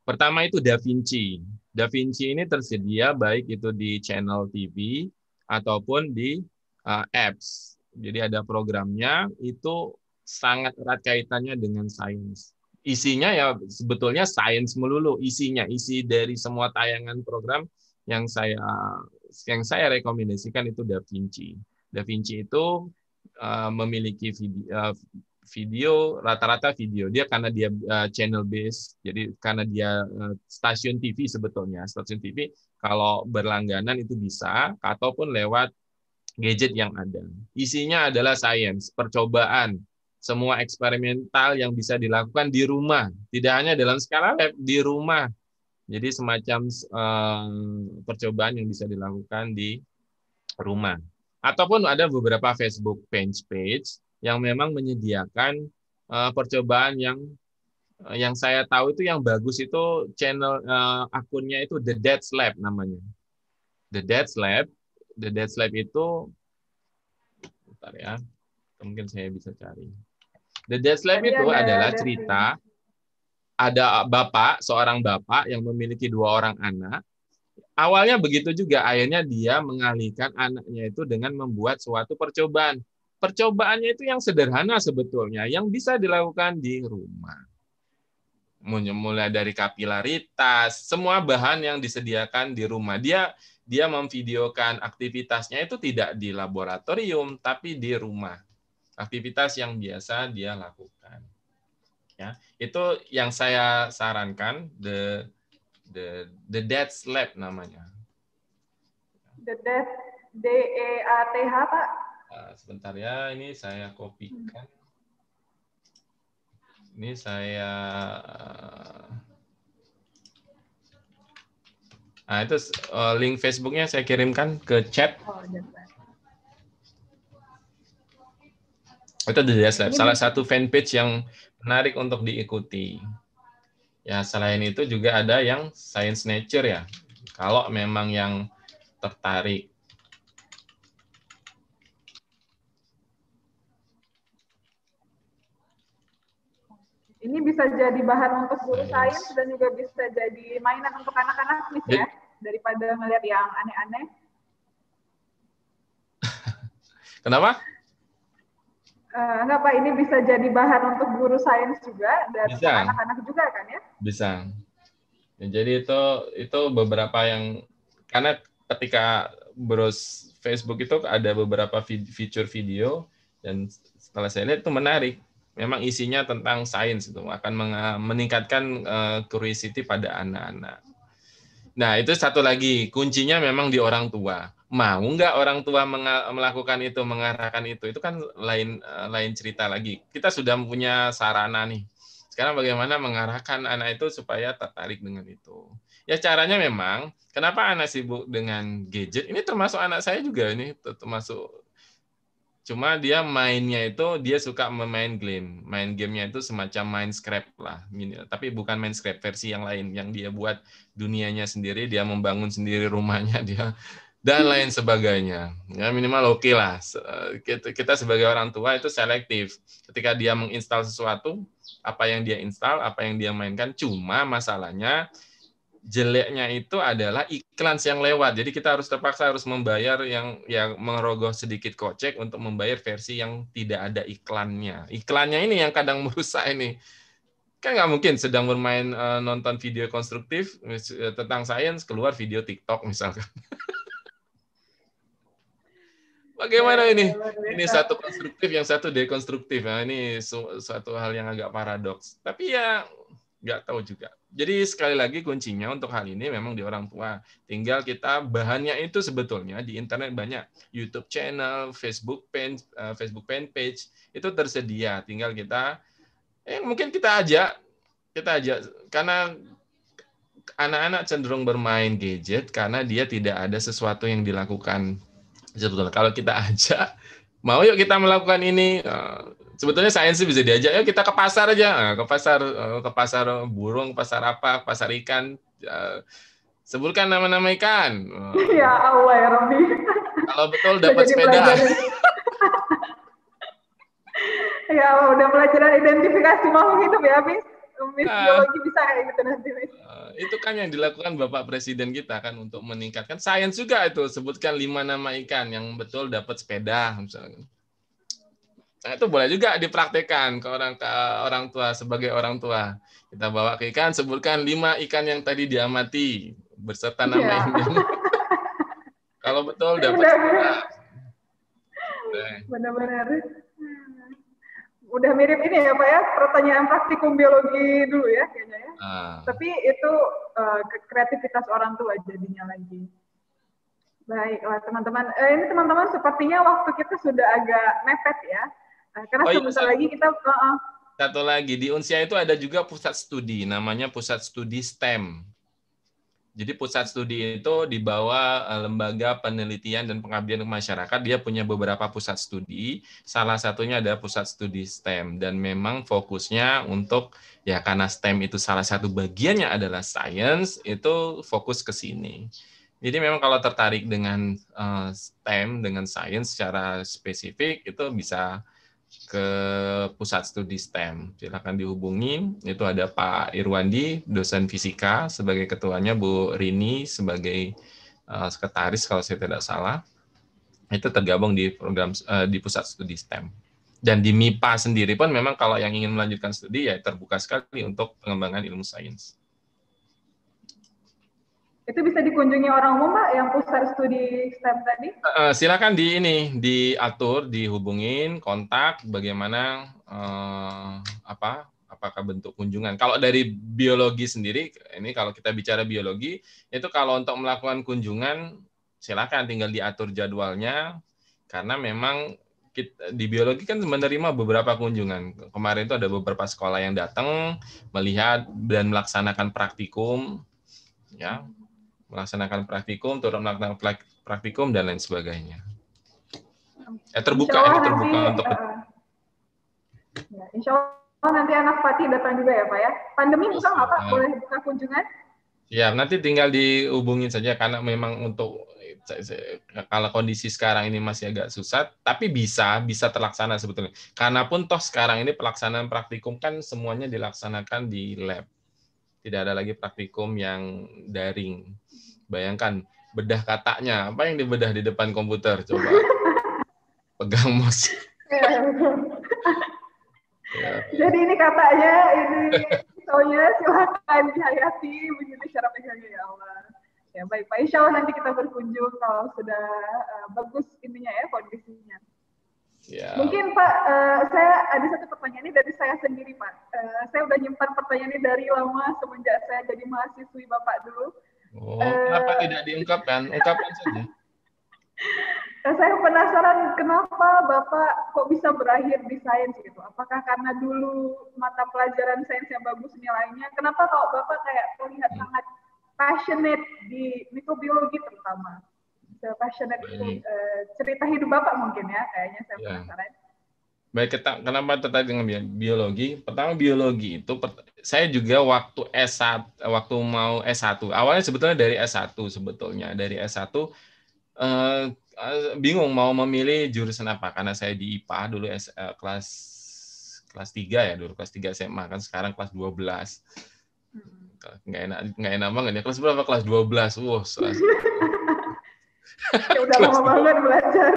Speaker 3: pertama itu Da Vinci Da Vinci ini tersedia baik itu di channel TV ataupun di apps jadi ada programnya itu sangat erat kaitannya dengan sains. Isinya ya sebetulnya sains melulu isinya, isi dari semua tayangan program yang saya yang saya rekomendasikan itu Da Vinci. Da Vinci itu uh, memiliki video, uh, eh, video rata-rata video dia karena dia uh, channel base jadi karena dia uh, stasiun TV sebetulnya stasiun TV kalau berlangganan itu bisa ataupun lewat gadget yang ada isinya adalah sains percobaan semua eksperimental yang bisa dilakukan di rumah, tidak hanya dalam skala lab di rumah. Jadi semacam um, percobaan yang bisa dilakukan di rumah. Ataupun ada beberapa Facebook page page yang memang menyediakan uh, percobaan yang eh, yang saya tahu itu yang bagus itu channel uh, akunnya itu The Dead Lab namanya. The Dead Lab, The Dead Lab itu bentar ya. Mungkin saya bisa cari. The Death oh, Lab iya, itu adalah cerita ada bapak, seorang bapak yang memiliki dua orang anak. Awalnya begitu juga, akhirnya dia mengalihkan anaknya itu dengan membuat suatu percobaan. Percobaannya itu yang sederhana sebetulnya, yang bisa dilakukan di rumah. Mulai dari kapilaritas, semua bahan yang disediakan di rumah. Dia dia memvideokan aktivitasnya itu tidak di laboratorium, tapi di rumah aktivitas yang biasa dia lakukan. Ya, itu yang saya sarankan the the the dead slap namanya.
Speaker 2: The dead D E A T H Pak.
Speaker 3: Nah, sebentar ya, ini saya kopikan. Ini saya Nah, itu eh, link Facebooknya saya kirimkan ke chat. Oh, ya. Itu The Jazz Lab, salah satu fanpage yang menarik untuk diikuti. Ya, selain itu juga ada yang Science Nature ya. Kalau memang yang tertarik.
Speaker 2: Ini bisa jadi bahan untuk guru sains dan juga bisa jadi mainan untuk anak-anak ya, daripada melihat yang aneh-aneh.
Speaker 3: *laughs* Kenapa?
Speaker 2: Uh, enggak Pak, ini bisa jadi bahan untuk guru sains juga dan bisa. anak-anak juga kan ya?
Speaker 3: Bisa. Ya, jadi itu itu beberapa yang karena ketika bros Facebook itu ada beberapa fitur video dan setelah saya lihat itu menarik. Memang isinya tentang sains itu akan meningkatkan uh, curiosity pada anak-anak. Nah, itu satu lagi kuncinya memang di orang tua mau nggak orang tua melakukan itu mengarahkan itu itu kan lain eh, lain cerita lagi kita sudah punya sarana nih sekarang bagaimana mengarahkan anak itu supaya tertarik dengan itu ya caranya memang kenapa anak sibuk dengan gadget ini termasuk anak saya juga ini termasuk cuma dia mainnya itu dia suka memain game main gamenya itu semacam Minecraft lah tapi bukan Minecraft versi yang lain yang dia buat dunianya sendiri dia membangun sendiri rumahnya *laughs* dia dan lain sebagainya. Ya minimal oke okay lah. Eh, kita sebagai orang tua itu selektif. Ketika dia menginstal sesuatu, apa yang dia install, apa yang dia mainkan, cuma masalahnya jeleknya itu adalah iklan yang lewat. Jadi kita harus terpaksa harus membayar yang yang mengerogoh sedikit kocek untuk membayar versi yang tidak ada iklannya. Iklannya ini yang kadang merusak ini kan nggak mungkin sedang bermain eh, nonton video konstruktif eh, tentang sains keluar video TikTok misalkan *laughs* Bagaimana ini? Ini satu konstruktif, yang satu dekonstruktif. Nah, ini su suatu hal yang agak paradoks. Tapi ya nggak tahu juga. Jadi sekali lagi kuncinya untuk hal ini memang di orang tua. Tinggal kita bahannya itu sebetulnya di internet banyak. YouTube channel, Facebook page, eh, Facebook fan page itu tersedia. Tinggal kita eh mungkin kita ajak kita ajak karena anak-anak cenderung bermain gadget karena dia tidak ada sesuatu yang dilakukan sebetulnya kalau kita *laughs* ajak mau yuk kita melakukan ini eh, sebetulnya sains sih bisa diajak yuk kita ke pasar aja eh, ke pasar eh, ke pasar burung ke pasar apa ke pasar ikan sebutkan nama-nama ikan
Speaker 2: ya Allah ya Robi
Speaker 3: kalau betul dapat sepeda *laughs*
Speaker 2: ya udah pelajaran identifikasi makhluk hidup ya bis Miss uh, bisa ya gitu nanti
Speaker 3: ah, itu kan yang dilakukan Bapak Presiden kita kan untuk meningkatkan sains juga itu sebutkan lima nama ikan yang betul dapat sepeda misalnya. Nah, itu boleh juga dipraktekkan ke orang ke orang tua sebagai orang tua. Kita bawa ke ikan, sebutkan lima ikan yang tadi diamati berserta nama yeah. ikan *laughs* Kalau betul dapat.
Speaker 2: Benar-benar udah mirip ini ya Pak ya, pertanyaan praktikum biologi dulu ya kayaknya ya. Uh. Tapi itu uh, kreativitas orang tua jadinya lagi. Baiklah teman-teman, eh, ini teman-teman sepertinya waktu kita sudah agak mepet ya. Eh, karena oh, iya, sebentar lagi kita uh, uh.
Speaker 3: satu lagi di Unsia itu ada juga pusat studi namanya pusat studi STEM. Jadi pusat studi itu di bawah eh, lembaga penelitian dan pengabdian ke masyarakat, dia punya beberapa pusat studi. Salah satunya ada pusat studi STEM dan memang fokusnya untuk ya karena STEM itu salah satu bagiannya adalah sains, itu fokus ke sini. Jadi memang kalau tertarik dengan eh, STEM dengan sains secara spesifik itu bisa ke pusat studi STEM. Silakan dihubungi. Itu ada Pak Irwandi, dosen fisika sebagai ketuanya, Bu Rini sebagai uh, sekretaris kalau saya tidak salah. Itu tergabung di program uh, di pusat studi STEM. Dan di MIPA sendiri pun memang kalau yang ingin melanjutkan studi ya terbuka sekali untuk pengembangan ilmu sains.
Speaker 2: Itu bisa dikunjungi orang umum, Pak, yang pusat studi STEM tadi?
Speaker 3: Uh, silakan di ini diatur, dihubungin, kontak, bagaimana uh, apa apakah bentuk kunjungan. Kalau dari biologi sendiri, ini kalau kita bicara biologi, itu kalau untuk melakukan kunjungan, silakan tinggal diatur jadwalnya, karena memang kita, di biologi kan menerima beberapa kunjungan. Kemarin itu ada beberapa sekolah yang datang melihat dan melaksanakan praktikum, ya melaksanakan praktikum, turun melaksanakan praktikum dan lain sebagainya. Eh terbuka, ya, terbuka nanti, untuk
Speaker 2: uh, ya, Insya Allah nanti anak Fatih datang juga ya Pak ya. Pandemi bisa nggak Pak? Boleh buka kunjungan?
Speaker 3: Ya, nanti tinggal dihubungin saja karena memang untuk kalau kondisi sekarang ini masih agak susah, tapi bisa bisa terlaksana sebetulnya. Karena pun toh sekarang ini pelaksanaan praktikum kan semuanya dilaksanakan di lab tidak ada lagi praktikum yang daring. Bayangkan bedah katanya, apa yang dibedah di depan komputer coba. *laughs* Pegang mouse. ya. *laughs* Jadi ini katanya ini
Speaker 2: soalnya silahkan dihayati begitu cara pegangnya ya Allah. Ya baik Pak Insya Allah nanti kita berkunjung kalau sudah uh, bagus intinya ya kondisinya. Yeah. Mungkin Pak, uh, saya ada satu pertanyaan ini dari saya sendiri Pak. Uh, saya udah nyimpan pertanyaan ini dari lama semenjak saya jadi mahasiswi Bapak dulu.
Speaker 3: Oh, uh, kenapa tidak diungkapkan? Ungkapkan saja.
Speaker 2: *laughs* saya penasaran kenapa Bapak kok bisa berakhir di sains gitu. Apakah karena dulu mata pelajaran sains yang bagus nilainya? Kenapa kalau Bapak kayak terlihat hmm. sangat passionate di mikrobiologi terutama? sepassionate itu iya. uh, eh, cerita hidup Bapak mungkin ya kayaknya saya yeah. penasaran.
Speaker 3: Baik, kita kenapa tertarik dengan biologi? Pertama biologi itu saya juga waktu S1 waktu mau S1. Awalnya sebetulnya dari S1 sebetulnya. Dari S1 eh, eh, bingung mau memilih jurusan apa karena saya di IPA dulu S, eh, kelas kelas 3 ya, dulu kelas 3 SMA kan sekarang kelas 12. Hmm. Nggak enak nggak enak banget ya. Kelas berapa? Kelas 12. Wah, wow, *laughs* Ya udah lama banget belajar.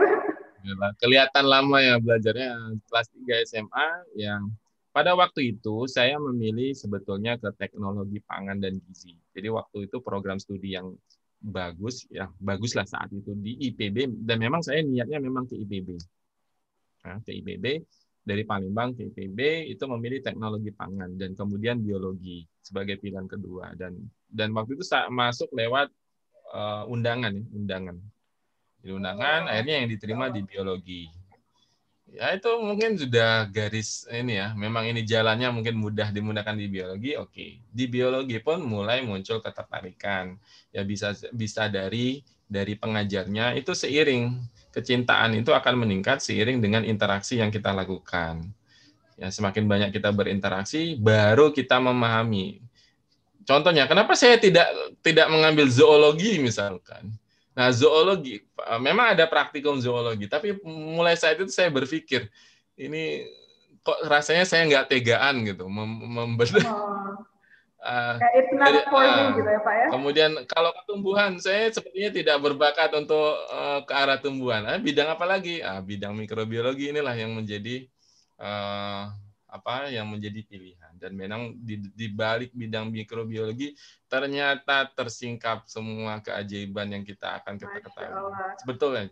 Speaker 3: Yalah, kelihatan lama ya belajarnya kelas 3 SMA yang pada waktu itu saya memilih sebetulnya ke teknologi pangan dan gizi. Jadi waktu itu program studi yang bagus ya baguslah saat itu di IPB dan memang saya niatnya memang ke IPB. Nah, ya, ke IPB dari Palembang ke IPB itu memilih teknologi pangan dan kemudian biologi sebagai pilihan kedua dan dan waktu itu saya masuk lewat uh, undangan, undangan. Jadi undangan, oh. akhirnya yang diterima di biologi. Ya itu mungkin sudah garis ini ya. Memang ini jalannya mungkin mudah dimudahkan di biologi. Oke, okay. di biologi pun mulai muncul ketertarikan. Ya bisa bisa dari dari pengajarnya itu seiring kecintaan itu akan meningkat seiring dengan interaksi yang kita lakukan. Ya semakin banyak kita berinteraksi, baru kita memahami Contohnya, kenapa saya tidak tidak mengambil zoologi misalkan? Nah, zoologi eh, memang ada praktikum zoologi, tapi mulai saat itu saya berpikir ini kok rasanya saya nggak tegaan gitu membesar. Oh. Uh, *laughs* uh, Kemudian kalau tumbuhan, saya sepertinya tidak berbakat untuk uh, ke arah tumbuhan. Uh, bidang apa lagi? Uh, bidang mikrobiologi inilah yang menjadi uh, apa yang menjadi pilihan dan memang di, di balik bidang mikrobiologi ternyata tersingkap semua keajaiban yang kita akan kita ketahui sebetulnya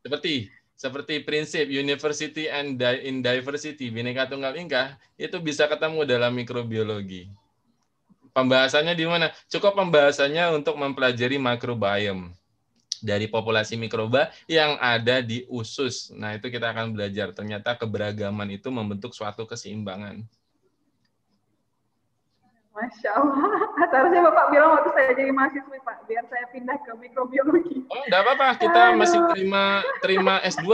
Speaker 3: seperti seperti prinsip university and di in diversity bineka tunggal ika itu bisa ketemu dalam mikrobiologi pembahasannya di mana cukup pembahasannya untuk mempelajari microbiome dari populasi mikroba yang ada di usus. Nah, itu kita akan belajar. Ternyata keberagaman itu membentuk suatu keseimbangan.
Speaker 2: Masya Allah. Seharusnya Bapak bilang waktu saya jadi mahasiswi, Pak, biar saya pindah ke mikrobiologi.
Speaker 3: Oh, enggak apa-apa. Kita Aduh. masih terima terima S2.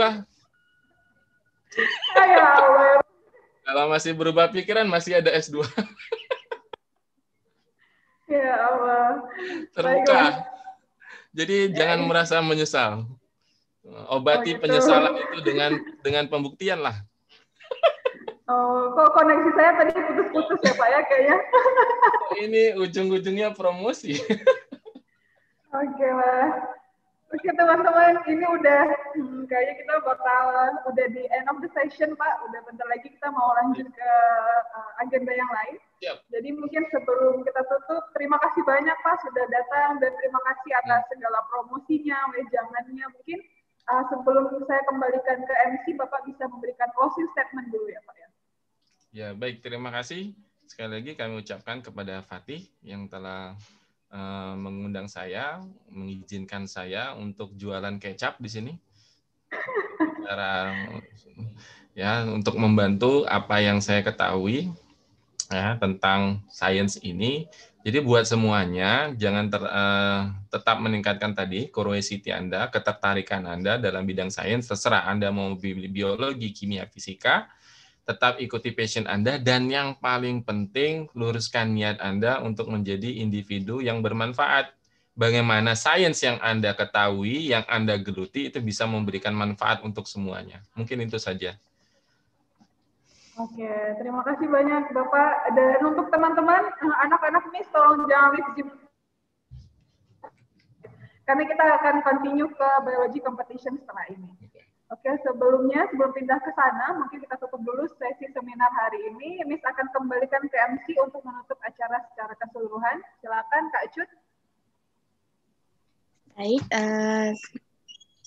Speaker 3: Ya Allah. Kalau masih berubah pikiran, masih ada S2.
Speaker 2: ya Allah.
Speaker 3: Terbuka. Baiklah. Jadi ya, jangan ya. merasa menyesal. Obati oh, gitu. penyesalan itu dengan dengan pembuktian lah.
Speaker 2: Oh, kok koneksi saya tadi putus-putus ya Pak ya kayaknya.
Speaker 3: Ini ujung-ujungnya promosi.
Speaker 2: Oke, okay, Mas. Oke teman-teman, ini udah hmm, kayaknya kita bakal udah di end of the session Pak. Udah bentar lagi kita mau lanjut ke uh, agenda yang lain. Yep. Jadi mungkin sebelum kita tutup, terima kasih banyak Pak sudah datang dan terima kasih atas hmm. segala promosinya, wejangannya. Mungkin uh, sebelum saya kembalikan ke MC, Bapak bisa memberikan closing statement dulu ya Pak ya.
Speaker 3: Ya baik, terima kasih. Sekali lagi kami ucapkan kepada Fatih yang telah Eh, mengundang saya, mengizinkan saya untuk jualan kecap di sini. Cara ya untuk membantu apa yang saya ketahui ya tentang sains ini. Jadi buat semuanya jangan ter, uh, tetap meningkatkan tadi curiosity Anda, ketertarikan Anda dalam bidang sains terserah Anda mau biologi, kimia, fisika tetap ikuti passion Anda, dan yang paling penting, luruskan niat Anda untuk menjadi individu yang bermanfaat. Bagaimana sains yang Anda ketahui, yang Anda geluti, itu bisa memberikan manfaat untuk semuanya. Mungkin itu saja.
Speaker 2: Oke, terima kasih banyak Bapak. Dan untuk teman-teman, eh, anak-anak nih tolong jangan leave Karena kita akan continue ke biology competition setelah ini. Oke, sebelumnya sebelum pindah ke sana, mungkin kita tutup dulu sesi seminar hari ini. Miss akan kembalikan ke MC untuk menutup acara secara keseluruhan. Silakan Kak Cut.
Speaker 1: Baik, uh,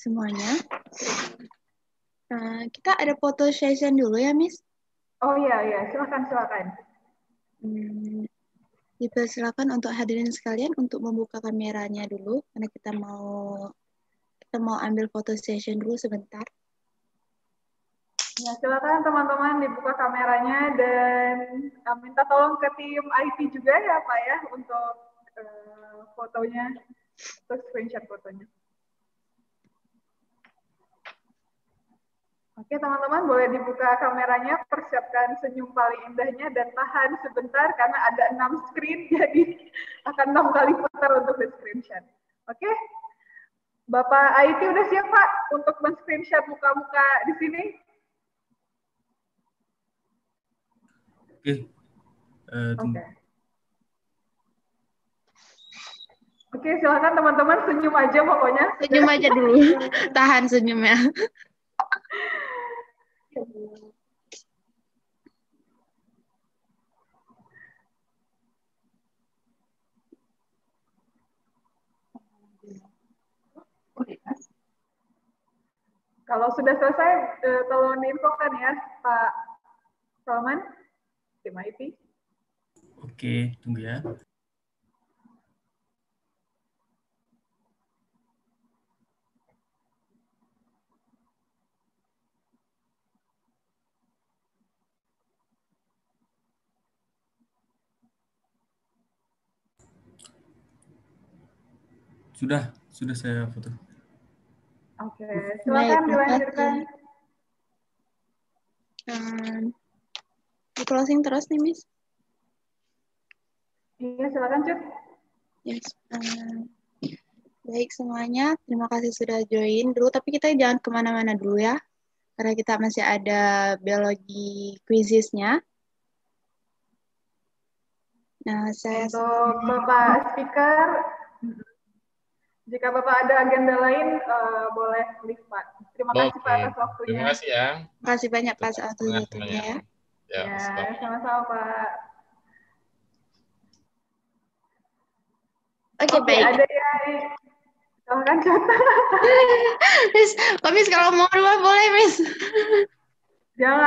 Speaker 1: semuanya. Uh, kita ada foto session dulu ya, Miss?
Speaker 2: Oh iya, iya. Silakan, silakan.
Speaker 1: Hmm, dipersilakan untuk hadirin sekalian untuk membuka kameranya dulu, karena kita mau kita mau ambil foto session dulu sebentar.
Speaker 2: Ya, silakan teman-teman dibuka kameranya dan eh, minta tolong ke tim IT juga ya Pak ya untuk uh, fotonya, untuk screenshot fotonya. Oke teman-teman boleh dibuka kameranya, persiapkan senyum paling indahnya dan tahan sebentar karena ada enam screen *laughs* jadi akan enam kali putar untuk screenshot. Oke, Bapak IT udah siap Pak untuk men-screenshot muka-muka di sini? Oke. Eh, Oke, okay. okay, silakan teman-teman senyum aja pokoknya. Senyum aja dulu. Tahan senyumnya. *laughs* Kalau sudah selesai, eh, tolong diinfokan ya Pak Salman, tim IT.
Speaker 3: Oke, tunggu ya. Sudah, sudah saya foto.
Speaker 2: Oke, okay. silakan dilanjutkan.
Speaker 1: Um, ehm, di closing terus nih, Miss.
Speaker 2: Iya, silakan, Cuk.
Speaker 1: Yes. Um, baik semuanya, terima kasih sudah join dulu. Tapi kita jangan kemana-mana dulu ya, karena kita masih ada biologi quizisnya. Nah,
Speaker 2: saya... Untuk Bapak Speaker, jika Bapak ada agenda lain, uh, boleh klik Pak. Terima kasih Pak atas waktunya. Terima kasih ya. Terima kasih banyak Pak atas waktunya. Ya, ya, sama-sama Pak. Oke, okay, okay, baik. Ada yang kan kan? *laughs* Miss kalau mau rumah boleh Miss. Jangan.